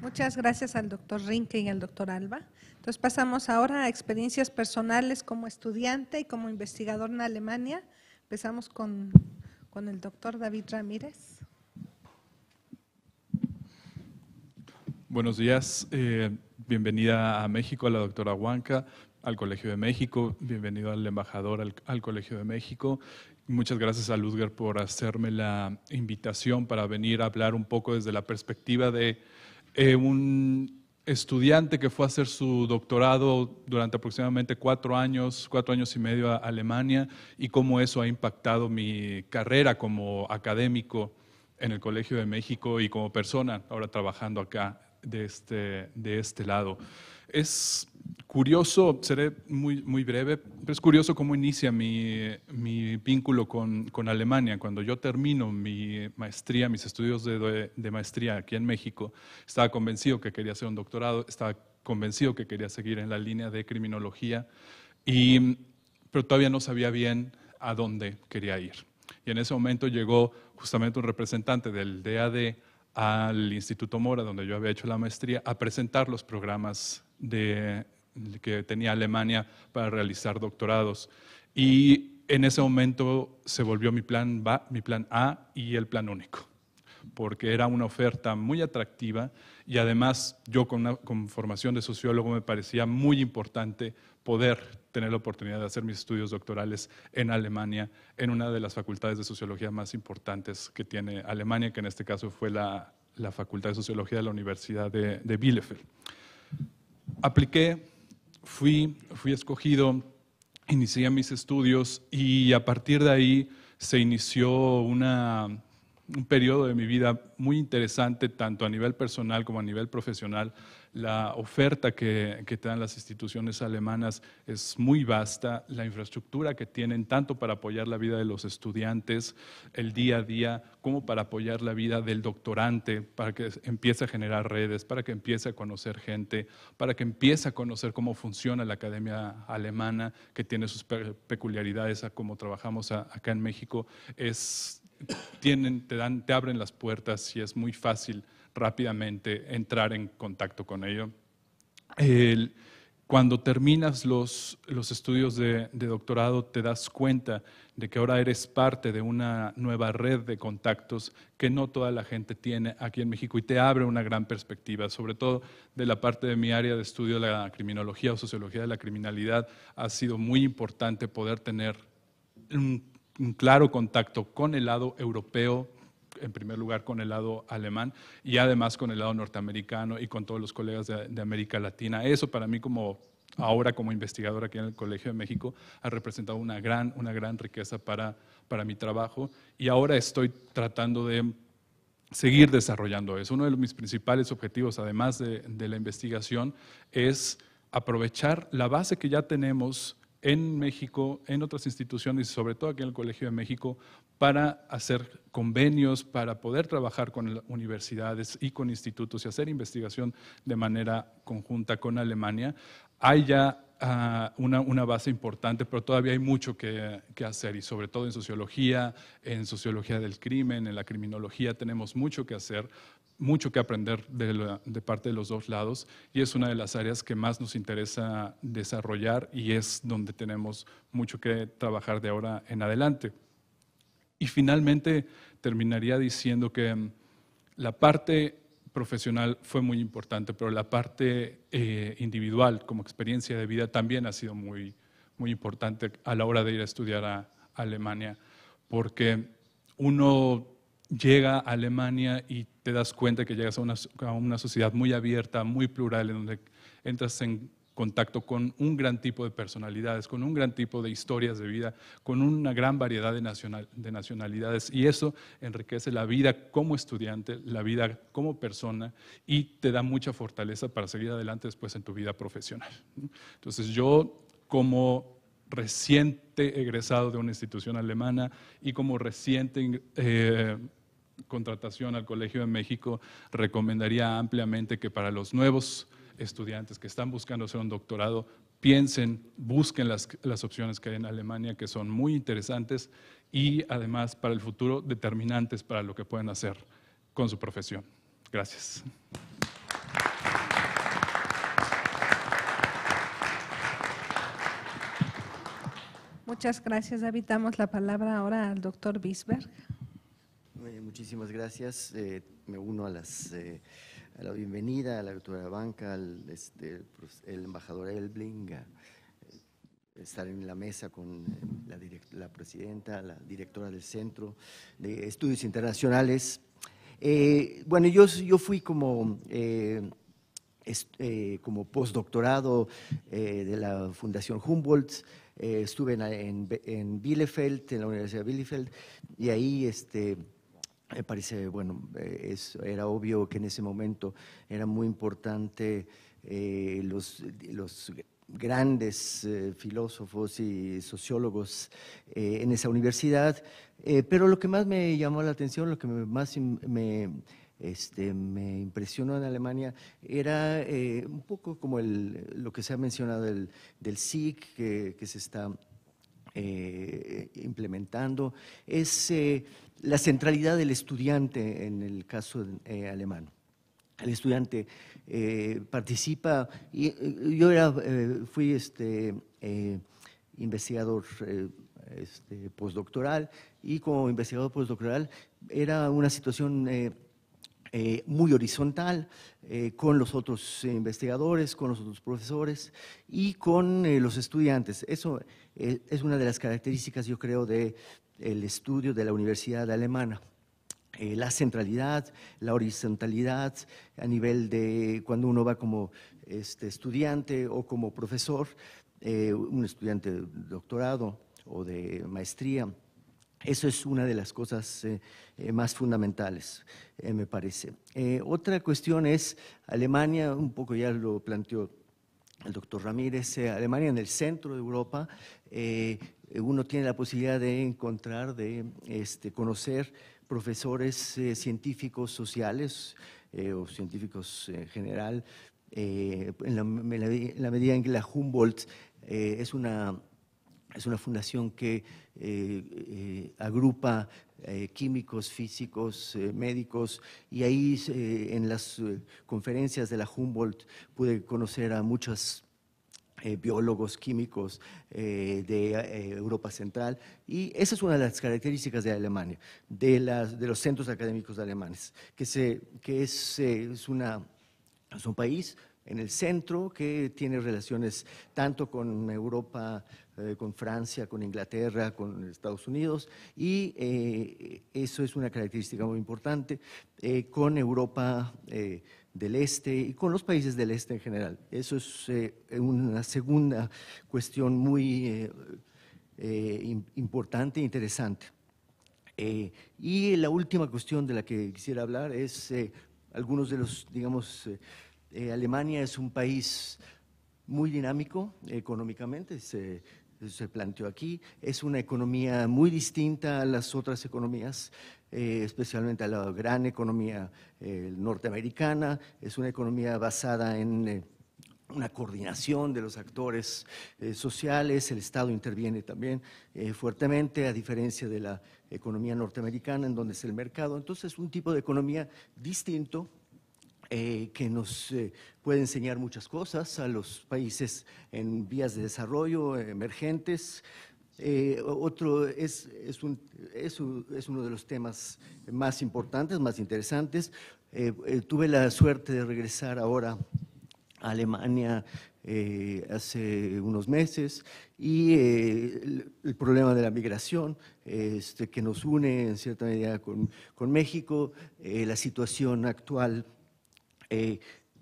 Muchas gracias al doctor Rinke y al doctor Alba. Entonces pasamos ahora a experiencias personales como estudiante y como investigador en Alemania. Empezamos con con el doctor David Ramírez. Buenos días, eh, bienvenida a México, a la doctora Huanca, al Colegio de México, bienvenido al embajador al, Colegio de México. Muchas gracias a Ludger por hacerme la invitación para venir a hablar un poco desde la perspectiva de eh, un estudiante que fue a hacer su doctorado durante aproximadamente cuatro años, cuatro años y medio a Alemania, y cómo eso ha impactado mi carrera como académico en el Colegio de México y como persona ahora trabajando acá de este, de este lado. Es curioso, seré muy, muy breve, pero es curioso cómo inicia mi, mi vínculo con, con, Alemania. Cuando yo termino mi maestría, mis estudios de, de, maestría aquí en México, estaba convencido que quería hacer un doctorado, estaba convencido que quería seguir en la línea de criminología, y, pero todavía no sabía bien a dónde quería ir. Y en ese momento llegó justamente un representante del DAD al Instituto Mora, donde yo había hecho la maestría, a presentar los programas de, que tenía Alemania para realizar doctorados. Y en ese momento se volvió mi plan, mi plan A y el plan único, porque era una oferta muy atractiva y además yo con, una, con formación de sociólogo me parecía muy importante poder tener la oportunidad de hacer mis estudios doctorales en Alemania, en una de las facultades de sociología más importantes que tiene Alemania, que en este caso fue la, la Facultad de Sociología de la Universidad de, Bielefeld. Apliqué, fui, fui escogido, inicié mis estudios y a partir de ahí se inició una, un periodo de mi vida muy interesante, tanto a nivel personal como a nivel profesional, la oferta que, te dan las instituciones alemanas es muy vasta, la infraestructura que tienen tanto para apoyar la vida de los estudiantes, el día a día, como para apoyar la vida del doctorante, para que empiece a generar redes, para que empiece a conocer gente, para que empiece a conocer cómo funciona la academia alemana, que tiene sus peculiaridades a cómo trabajamos acá en México. Es, tienen, te, dan, te abren las puertas y es muy fácil rápidamente entrar en contacto con ello. cuando terminas los, los estudios de, doctorado, te das cuenta de que ahora eres parte de una nueva red de contactos que no toda la gente tiene aquí en México y te abre una gran perspectiva, sobre todo de la parte de mi área de estudio, la criminología o sociología de la criminalidad. Ha sido muy importante poder tener un claro contacto con el lado europeo en primer lugar con el lado alemán y además con el lado norteamericano y con todos los colegas de, América Latina. Eso para mí como ahora como investigador aquí en el Colegio de México ha representado una gran, una gran riqueza para, para mi trabajo y ahora estoy tratando de seguir desarrollando eso. Uno de mis principales objetivos, además de la investigación, es aprovechar la base que ya tenemos en México, en otras instituciones y sobre todo aquí en el Colegio de México para hacer convenios, para poder trabajar con universidades y con institutos y hacer investigación de manera conjunta con Alemania. Hay ya ah, una, base importante, pero todavía hay mucho que, que hacer y sobre todo en sociología, en sociología del crimen, en la criminología tenemos mucho que hacer mucho que aprender de, parte de los dos lados y es una de las áreas que más nos interesa desarrollar y es donde tenemos mucho que trabajar de ahora en adelante. Y finalmente terminaría diciendo que mm, la parte profesional fue muy importante, pero la parte eh, individual como experiencia de vida también ha sido muy, muy importante a la hora de ir a estudiar a Alemania, porque uno llega a Alemania y te das cuenta que llegas a una, a una sociedad muy abierta, muy plural, en donde entras en contacto con un gran tipo de personalidades, con un gran tipo de historias de vida, con una gran variedad de, nacional, de, nacionalidades. Y eso enriquece la vida como estudiante, la vida como persona y te da mucha fortaleza para seguir adelante después en tu vida profesional. Entonces yo como reciente egresado de una institución alemana y como reciente eh, contratación al Colegio de México, recomendaría ampliamente que para los nuevos estudiantes que están buscando hacer un doctorado, piensen, busquen las, las opciones que hay en Alemania, que son muy interesantes y además para el futuro determinantes para lo que pueden hacer con su profesión. Gracias. Muchas gracias. Damos la palabra ahora al doctor Bisberg. muchísimas gracias. Eh, me uno a, las, eh, a la bienvenida a la doctora Banca, al este, el embajador eh, estar en la mesa con la, presidenta, la directora del Centro de Estudios Internacionales. bueno, yo, yo fui como, como postdoctorado de la Fundación Humboldt eh, estuve en, Bielefeld, en la Universidad de Bielefeld, y ahí este, me parece, bueno, eh, era obvio que en ese momento era muy importante eh, los, grandes filósofos y sociólogos en esa universidad, pero lo que más me llamó la atención, lo que más me, este, me impresionó en Alemania era eh, un poco como lo que se ha mencionado del, SIC que, se está eh, implementando, es eh, la centralidad del estudiante en el caso alemán. El estudiante participa, y, yo era, fui este, investigador. Este, postdoctoral y como investigador postdoctoral era una situación eh, muy horizontal eh, con los otros eh, investigadores, con los otros profesores y con los estudiantes. Eso es una de las características, yo creo, del estudio de la Universidad Alemana. la centralidad, la horizontalidad a nivel de cuando uno va como este, estudiante o como profesor, un estudiante de doctorado o de maestría eso es una de las cosas eh, eh, más fundamentales, eh, me parece. otra cuestión es Alemania, un poco ya lo planteó el doctor Ramírez, Alemania en el centro de Europa, uno tiene la posibilidad de encontrar, de este, conocer profesores científicos sociales o científicos en general, en, la, medida en que la Humboldt es una es una fundación que eh, eh, agrupa eh, químicos, físicos, médicos, y ahí en las conferencias de la Humboldt pude conocer a muchos biólogos químicos de Europa Central, y esa es una de las características de Alemania, de, los centros académicos alemanes, que, es, es un país en el centro que tiene relaciones tanto con Europa eh, con Francia, con Inglaterra, con Estados Unidos, y eh, eso es una característica muy importante, eh, con Europa del Este y con los países del Este en general. Eso es una segunda cuestión muy importante e interesante. y la última cuestión de la que quisiera hablar es algunos de los, digamos, Alemania es un país muy dinámico económicamente, se se planteó aquí. Es una economía muy distinta a las otras economías, eh, especialmente a la gran economía eh, norteamericana. Es una economía basada en eh, una coordinación de los actores sociales. El Estado interviene también fuertemente, a diferencia de la economía norteamericana, en donde es el mercado. Entonces, es un tipo de economía distinto eh, que nos eh, puede enseñar muchas cosas a los países en vías de desarrollo, emergentes. Eh, otro es, uno de los temas más importantes, más interesantes. tuve la suerte de regresar ahora a Alemania hace unos meses y el, problema de la migración este, que nos une en cierta medida con, con México, la situación actual eh,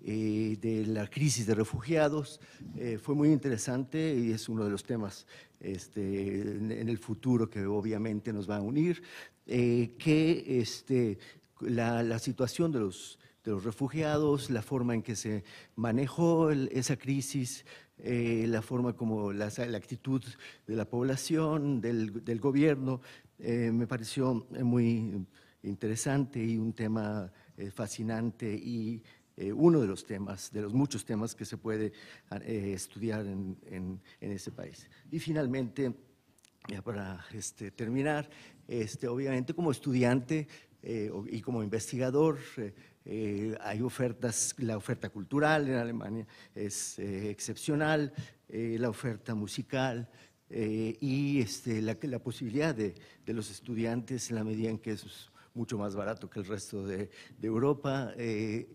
eh, de la crisis de refugiados. Eh, fue muy interesante y es uno de los temas este, en, el futuro que obviamente nos va a unir, que este, la, la, situación de los, de los refugiados, la forma en que se manejó esa crisis, la forma como la, la, actitud de la población, del, del gobierno, me pareció muy interesante y un tema eh, fascinante y eh, uno de los temas, de los muchos temas que se puede ah, eh, estudiar en, ese país. Y finalmente, para este, terminar, este, obviamente como estudiante y como investigador, hay ofertas, la oferta cultural en Alemania es excepcional, la oferta musical, y este, la, posibilidad de, los estudiantes en la medida en que sus mucho más barato que el resto de, Europa, eh,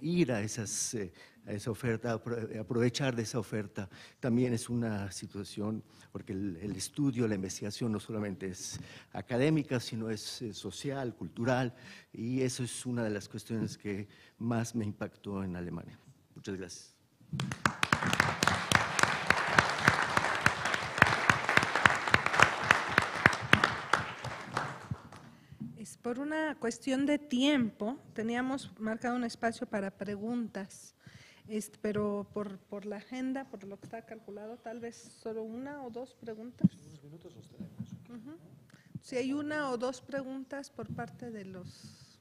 ir a, esas, eh, a esa oferta, aprovechar de esa oferta, también es una situación, porque el, estudio, la investigación no solamente es académica, sino es eh, social, cultural, y eso es una de las cuestiones que más me impactó en Alemania. Muchas gracias. por una cuestión de tiempo, teníamos marcado un espacio para preguntas, este, pero por, por la agenda, por lo que está calculado, tal vez solo una o dos preguntas. Si hay una o dos preguntas por parte de los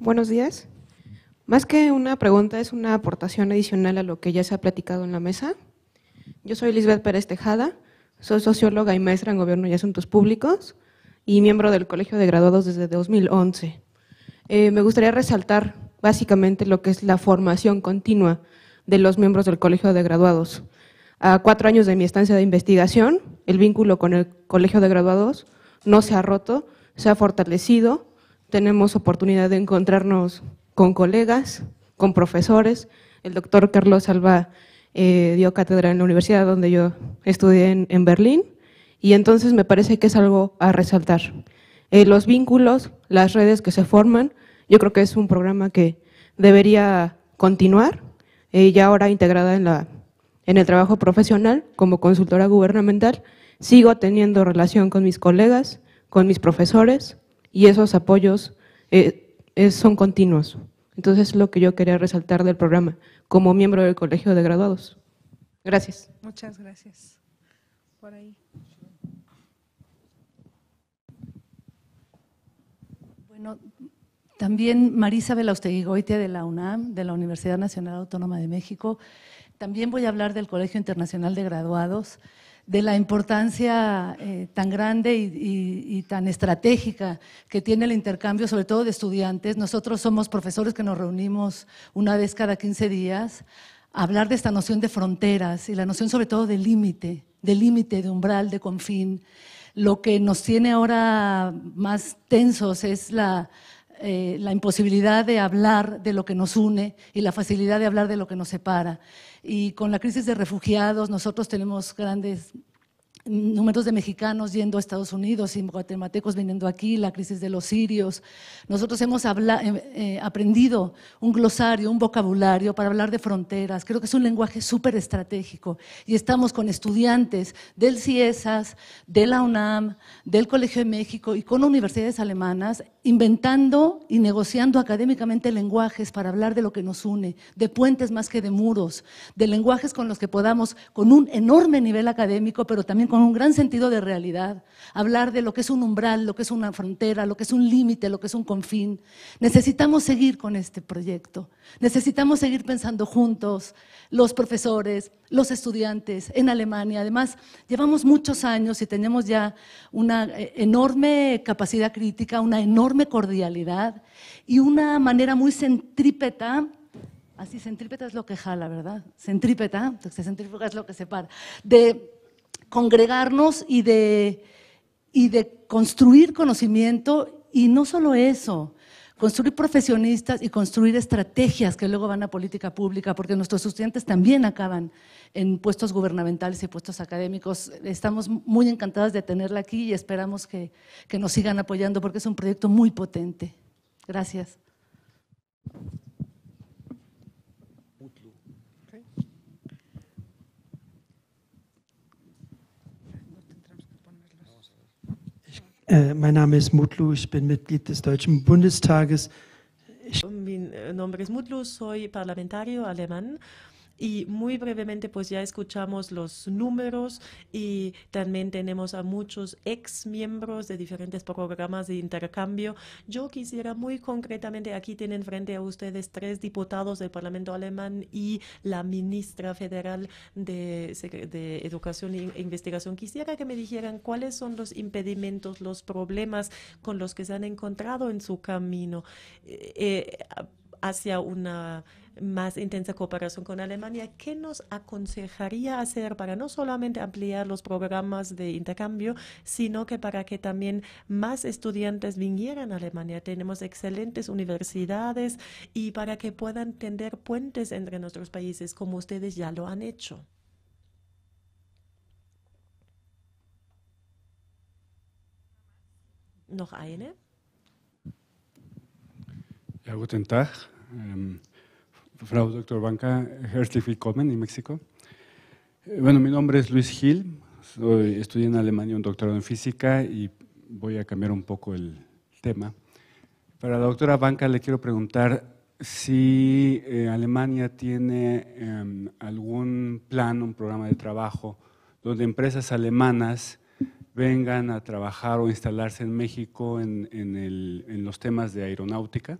Buenos días. Más que una pregunta, es una aportación adicional a lo que ya se ha platicado en la mesa. Yo soy Lisbeth Pérez Tejada, soy socióloga y maestra en Gobierno y Asuntos Públicos y miembro del Colegio de Graduados desde 2011. Eh, me gustaría resaltar básicamente lo que es la formación continua de los miembros del Colegio de Graduados. A cuatro años de mi estancia de investigación, el vínculo con el Colegio de Graduados no se ha roto, se ha fortalecido, tenemos oportunidad de encontrarnos con colegas, con profesores. El doctor Carlos Alba eh, dio cátedra en la universidad donde yo estudié en, Berlín y entonces me parece que es algo a resaltar. Eh, los vínculos, las redes que se forman, yo creo que es un programa que debería continuar, eh, ya ahora integrada en, el trabajo profesional como consultora gubernamental, sigo teniendo relación con mis colegas, con mis profesores y esos apoyos eh, son continuos. Entonces es lo que yo quería resaltar del programa como miembro del Colegio de Graduados. Gracias. Muchas gracias. Por ahí. Bueno, también Marisa Goite de la UNAM, de la Universidad Nacional Autónoma de México. También voy a hablar del Colegio Internacional de Graduados de la importancia eh, tan grande y, tan estratégica que tiene el intercambio, sobre todo de estudiantes. Nosotros somos profesores que nos reunimos una vez cada 15 días a hablar de esta noción de fronteras y la noción sobre todo de límite, de límite, de umbral, de confín. Lo que nos tiene ahora más tensos es la eh, imposibilidad de hablar de lo que nos une y la facilidad de hablar de lo que nos separa y con la crisis de refugiados nosotros tenemos grandes números de mexicanos yendo a Estados Unidos y guatemaltecos viniendo aquí, la crisis de los sirios. Nosotros hemos eh, eh, aprendido un glosario, un vocabulario para hablar de fronteras. Creo que es un lenguaje súper estratégico y estamos con estudiantes del CIESAS, de la UNAM, del Colegio de México y con universidades alemanas inventando y negociando académicamente lenguajes para hablar de lo que nos une, de puentes más que de muros, de lenguajes con los que podamos, con un enorme nivel académico, pero también con con un gran sentido de realidad, hablar de lo que es un umbral, lo que es una frontera, lo que es un límite, lo que es un confín. Necesitamos seguir con este proyecto, necesitamos seguir pensando juntos, los profesores, los estudiantes en Alemania. Además, llevamos muchos años y tenemos ya una eh, enorme capacidad crítica, una enorme cordialidad y una manera muy centrípeta Así, centrípeta es lo que jala, ¿verdad? Centrípeta, centrípeta es lo que separa. De congregarnos y de, y de construir conocimiento y no solo eso, construir profesionistas y construir estrategias que luego van a política pública, porque nuestros estudiantes también acaban en puestos gubernamentales y puestos académicos. Estamos muy encantadas de tenerla aquí y esperamos que, que nos sigan apoyando porque es un proyecto muy potente. Gracias. Äh, mein Name ist Mutlu, ich bin Mitglied des Deutschen Bundestages. Ich mein eh, Name ist Mutlu, ich bin Parlamentarier alemán. Y muy brevemente, pues ya escuchamos los números y también tenemos a muchos ex miembros de diferentes programas de intercambio. Yo quisiera muy concretamente, aquí tienen frente a ustedes tres diputados del Parlamento alemán y la ministra federal de, Educación e, e Investigación. Quisiera que me dijeran cuáles son los impedimentos, los problemas con los que se han encontrado en su camino eh, eh, hacia una más intensa cooperación con Alemania, ¿qué nos aconsejaría hacer para no solamente ampliar los programas de intercambio, sino que para que también más estudiantes vinieran a Alemania? Tenemos excelentes universidades y para que puedan tender puentes entre nuestros países, como ustedes ya lo han hecho. Noch eine? Ja, ähm, Frau Dr. Banca, herzlich willkommen en México. Eh, bueno, mi nombre es Luis Gil, estudié en Alemania un doctorado en física y voy a cambiar un poco el tema. Para la doctora Banca le quiero preguntar si eh, Alemania tiene em, algún plan, un programa de trabajo donde empresas alemanas vengan a trabajar o instalarse en México en los temas de aeronáutica,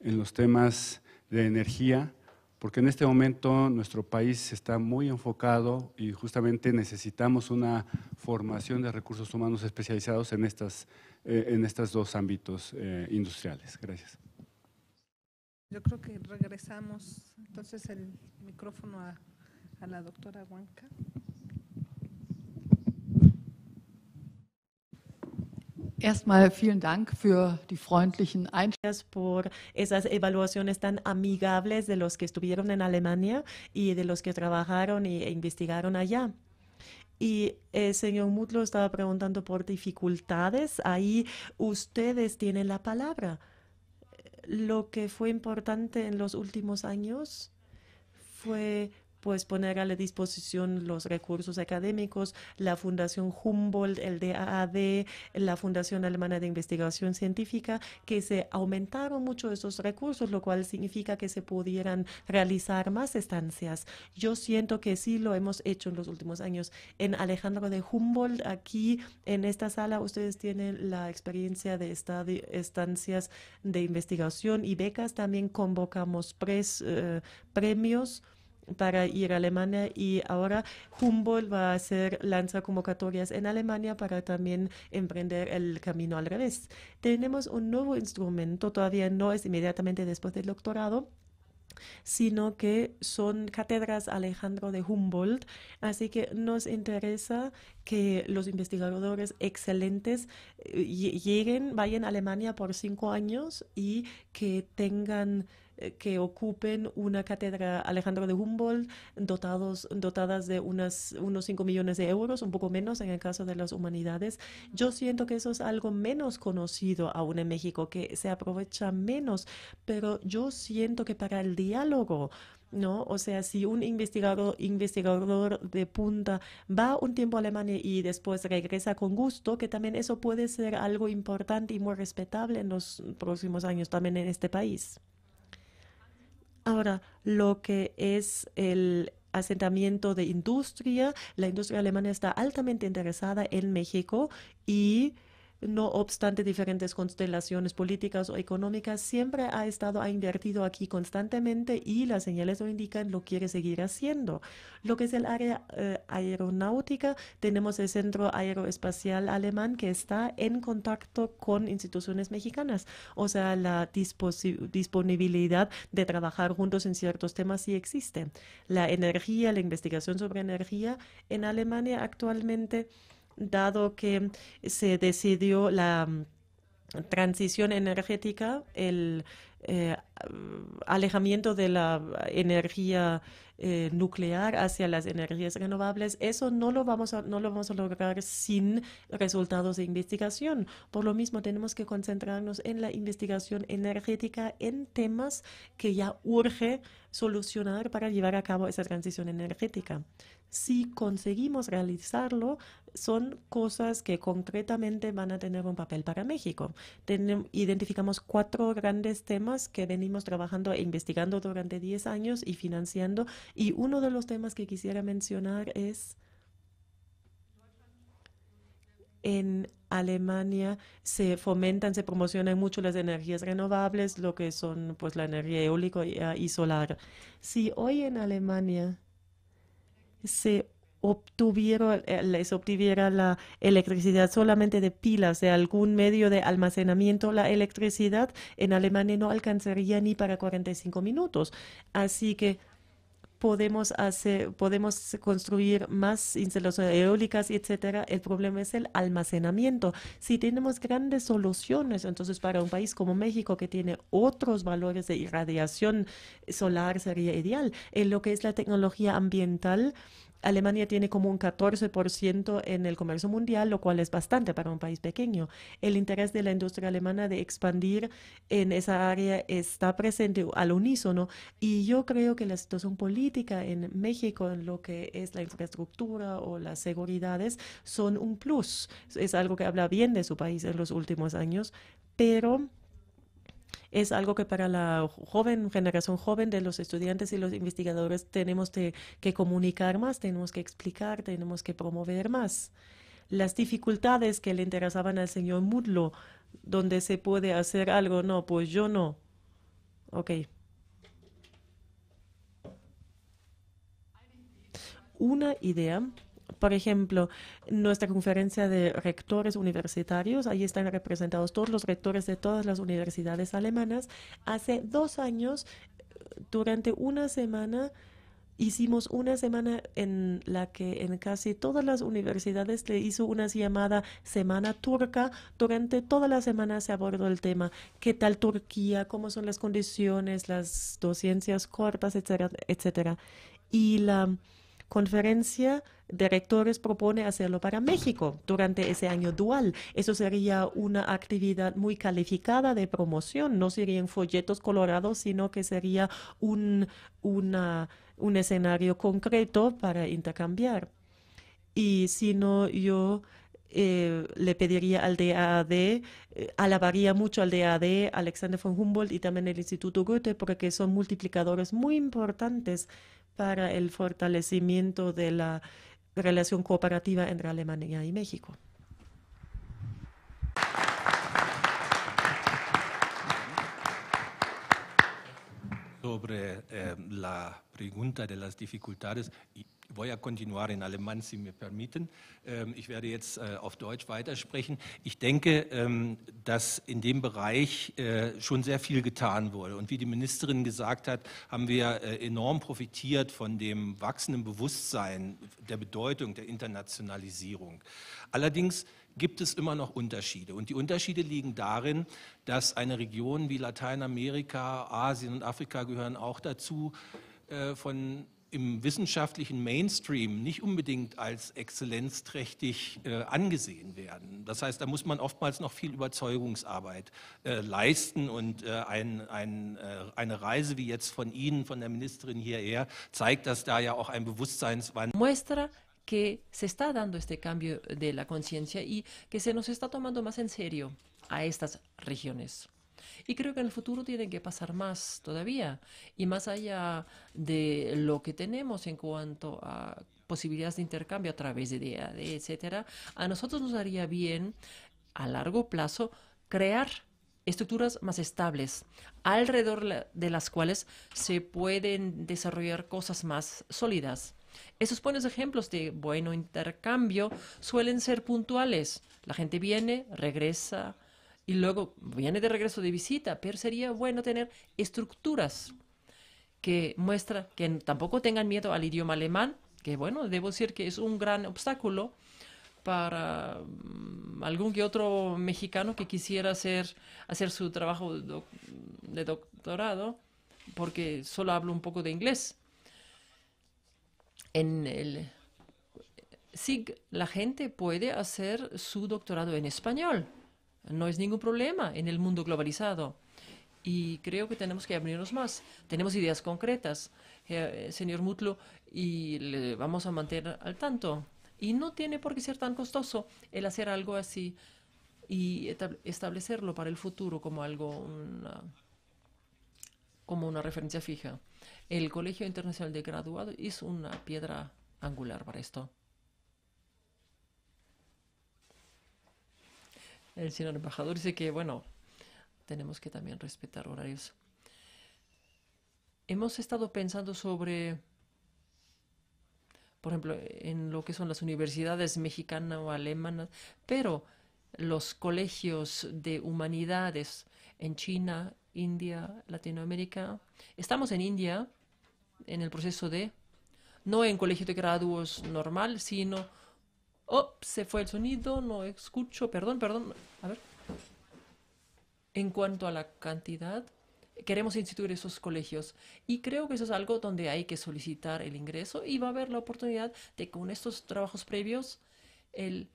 en los temas de energía, porque en este momento nuestro país está muy enfocado y justamente necesitamos una formación de recursos humanos especializados en estas eh, en estas dos ámbitos eh, industriales. Gracias. Yo creo que regresamos entonces el micrófono a, a la doctora Huanca. Gracias Dank freundlichen Por esas evaluaciones tan amigables de los que estuvieron en Alemania y de los que trabajaron e investigaron allá. Y el eh, señor Mutlo estaba preguntando por dificultades. Ahí ustedes tienen la palabra. Lo que fue importante en los últimos años fue pues poner a la disposición los recursos académicos, la Fundación Humboldt, el DAAD, la Fundación Alemana de Investigación Científica, que se aumentaron mucho esos recursos, lo cual significa que se pudieran realizar más estancias. Yo siento que sí lo hemos hecho en los últimos años. En Alejandro de Humboldt, aquí en esta sala, ustedes tienen la experiencia de estancias de investigación y becas. También convocamos eh, premios para ir a Alemania y ahora Humboldt va a hacer lanza convocatorias en Alemania para también emprender el camino al revés. Tenemos un nuevo instrumento, todavía no es inmediatamente después del doctorado, sino que son cátedras Alejandro de Humboldt. Así que nos interesa que los investigadores excelentes eh, lleguen, vayan a Alemania por cinco años y que tengan eh, que ocupen una cátedra Alejandro de Humboldt dotados, dotadas de unos 5 millones de euros, un poco menos en el caso de las humanidades. Yo siento que eso es algo menos conocido aún en México, que se aprovecha menos, pero yo siento que para el diálogo, ¿no? O sea, si un investigador, investigador de punta va un tiempo a Alemania y después regresa con gusto, que también eso puede ser algo importante y muy respetable en los próximos años también en este país. Ahora, lo que es el asentamiento de industria, la industria alemana está altamente interesada en México y no obstante diferentes constelaciones políticas o económicas, siempre ha estado, ha invertido aquí constantemente y las señales lo indican, lo quiere seguir haciendo. Lo que es el área eh, aeronáutica, tenemos el Centro Aeroespacial Alemán que está en contacto con instituciones mexicanas, o sea, la disponibilidad de trabajar juntos en ciertos temas sí existe. La energía, la investigación sobre energía en Alemania actualmente dado que se decidió la mm, transición energética, el eh, eh, alejamiento de la energía eh, nuclear hacia las energías renovables, eso no lo, vamos a, no lo vamos a lograr sin resultados de investigación. Por lo mismo, tenemos que concentrarnos en la investigación energética en temas que ya urge solucionar para llevar a cabo esa transición energética. Si conseguimos realizarlo, son cosas que concretamente van a tener un papel para México. identificamos cuatro grandes temas que venimos trabajando e investigando durante 10 años y financiando. Y uno de los temas que quisiera mencionar es en Alemania se fomentan, se promocionan mucho las energías renovables, lo que son pues la energía eólica y, ah, solar. Si hoy en Alemania se obtuvieron, eh, les obtuviera la electricidad solamente de pilas, de algún medio de almacenamiento, la electricidad en Alemania no alcanzaría ni para 45 minutos. Así que podemos hacer, podemos construir más instalaciones eólicas, etcétera. El problema es el almacenamiento. Si tenemos grandes soluciones, entonces para un país como México que tiene otros valores de irradiación solar sería ideal. En lo que es la tecnología ambiental, Alemania tiene como un 14% en el comercio mundial, lo cual es bastante para un país pequeño. El interés de la industria alemana de expandir en esa área está presente al unísono y yo creo que la situación política en México, en lo que es la infraestructura o las seguridades, son un plus. Es algo que habla bien de su país en los últimos años, pero es algo que para la joven, generación joven de los estudiantes y los investigadores tenemos que, que comunicar más, tenemos que explicar, tenemos que promover más. Las dificultades que le interesaban al señor Mudlo, donde se puede hacer algo, no, pues yo no. Ok. Una idea por ejemplo, nuestra conferencia de rectores universitarios, ahí están representados todos los rectores de todas las universidades alemanas. Hace dos años, durante una semana, hicimos una semana en la que en casi todas las universidades se hizo una llamada Semana Turca. Durante toda la semana se abordó el tema, qué tal Turquía, cómo son las condiciones, las docencias cortas, etcétera, etcétera. Y la conferencia directores propone hacerlo para México durante ese año dual. Eso sería una actividad muy calificada de promoción, no serían folletos colorados, sino que sería un, un escenario concreto para intercambiar. Y si no, yo eh, le pediría al DAD, eh, alabaría mucho al DAD, Alexander von Humboldt y también el Instituto Goethe, porque son multiplicadores muy importantes para el fortalecimiento de la relación cooperativa entre Alemania y México. Sobre eh, la pregunta de las dificultades, y voy a continuar en alemán, si me permiten. Ähm, ich werde jetzt äh, auf Deutsch weitersprechen. Ich denke, ähm, dass in dem Bereich äh, schon sehr viel getan wurde. Und wie die Ministerin gesagt hat, haben wir äh, enorm profitiert von dem wachsenden Bewusstsein der Bedeutung der Internationalisierung. Allerdings gibt es immer noch Unterschiede. Und die Unterschiede liegen darin, dass eine Region wie Lateinamerika, Asien und Afrika gehören auch dazu, von im wissenschaftlichen Mainstream nicht unbedingt als exzellenzträchtig äh, angesehen werden. Das heißt, da muss man oftmals noch viel Überzeugungsarbeit äh, leisten und äh, ein, ein, äh, eine Reise wie jetzt von Ihnen, von der Ministerin hierher, zeigt, dass da ja auch ein Bewusstseinswandel. Muestra que se está dando este cambio de la conciencia y que se nos está tomando más en serio a estas regiones. Y creo que en el futuro tienen que pasar más todavía. Y más allá de lo que tenemos en cuanto a posibilidades de intercambio a través de DAD, etcétera, a nosotros nos haría bien a largo plazo crear estructuras más estables, alrededor de las cuales se pueden desarrollar cosas más sólidas. Esos buenos ejemplos de bueno intercambio suelen ser puntuales. La gente viene, regresa, y luego viene de regreso de visita, pero sería bueno tener estructuras que muestran que tampoco tengan miedo al idioma alemán, que bueno, debo decir que es un gran obstáculo para mm, algún que otro mexicano que quisiera hacer, hacer su trabajo de doctorado, porque solo hablo un poco de inglés. En el SIG la gente puede hacer su doctorado en español no es ningún problema en el mundo globalizado. Y creo que tenemos que abrirnos más. Tenemos ideas concretas, eh, señor Mutlo, y le vamos a mantener al tanto. Y no tiene por qué ser tan costoso el hacer algo así y establecerlo para el futuro como algo, como una referencia fija. El Colegio Internacional de Graduados es una piedra angular para esto. el señor embajador dice que, bueno, tenemos que también respetar horarios. Hemos estado pensando sobre, por ejemplo, en lo que son las universidades mexicanas o alemanas, pero los colegios de humanidades en China, India, Latinoamérica. Estamos en India en el proceso de, no en colegio de graduos normal, sino Oh, se fue el sonido, no escucho, perdón, perdón. A ver. En cuanto a la cantidad, queremos instituir esos colegios y creo que eso es algo donde hay que solicitar el ingreso y va a haber la oportunidad de con estos trabajos previos el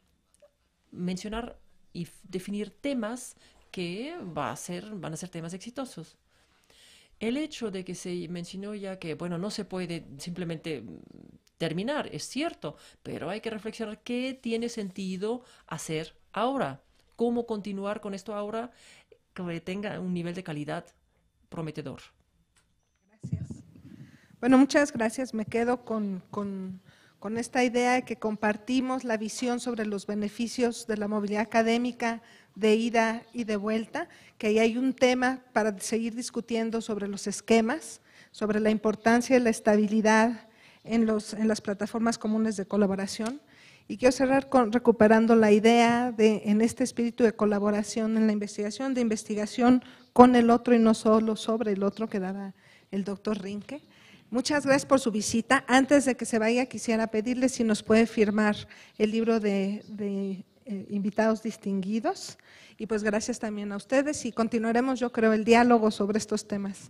mencionar y definir temas que va a ser, van a ser temas exitosos. El hecho de que se mencionó ya que, bueno, no se puede simplemente terminar, es cierto, pero hay que reflexionar qué tiene sentido hacer ahora, cómo continuar con esto ahora que tenga un nivel de calidad prometedor. Gracias. Bueno, muchas gracias. Me quedo con, con, con esta idea de que compartimos la visión sobre los beneficios de la movilidad académica de ida y de vuelta, que ahí hay un tema para seguir discutiendo sobre los esquemas, sobre la importancia de la estabilidad en, las plataformas comunes de colaboración. Y quiero cerrar recuperando la idea de, en este espíritu de colaboración en la investigación, de investigación con el otro y no solo sobre el otro que daba el doctor Rinke. Muchas gracias por su visita. Antes de que se vaya, quisiera pedirle si nos puede firmar el libro de, eh, invitados distinguidos. Y pues gracias también a ustedes y continuaremos, yo creo, el diálogo sobre estos temas.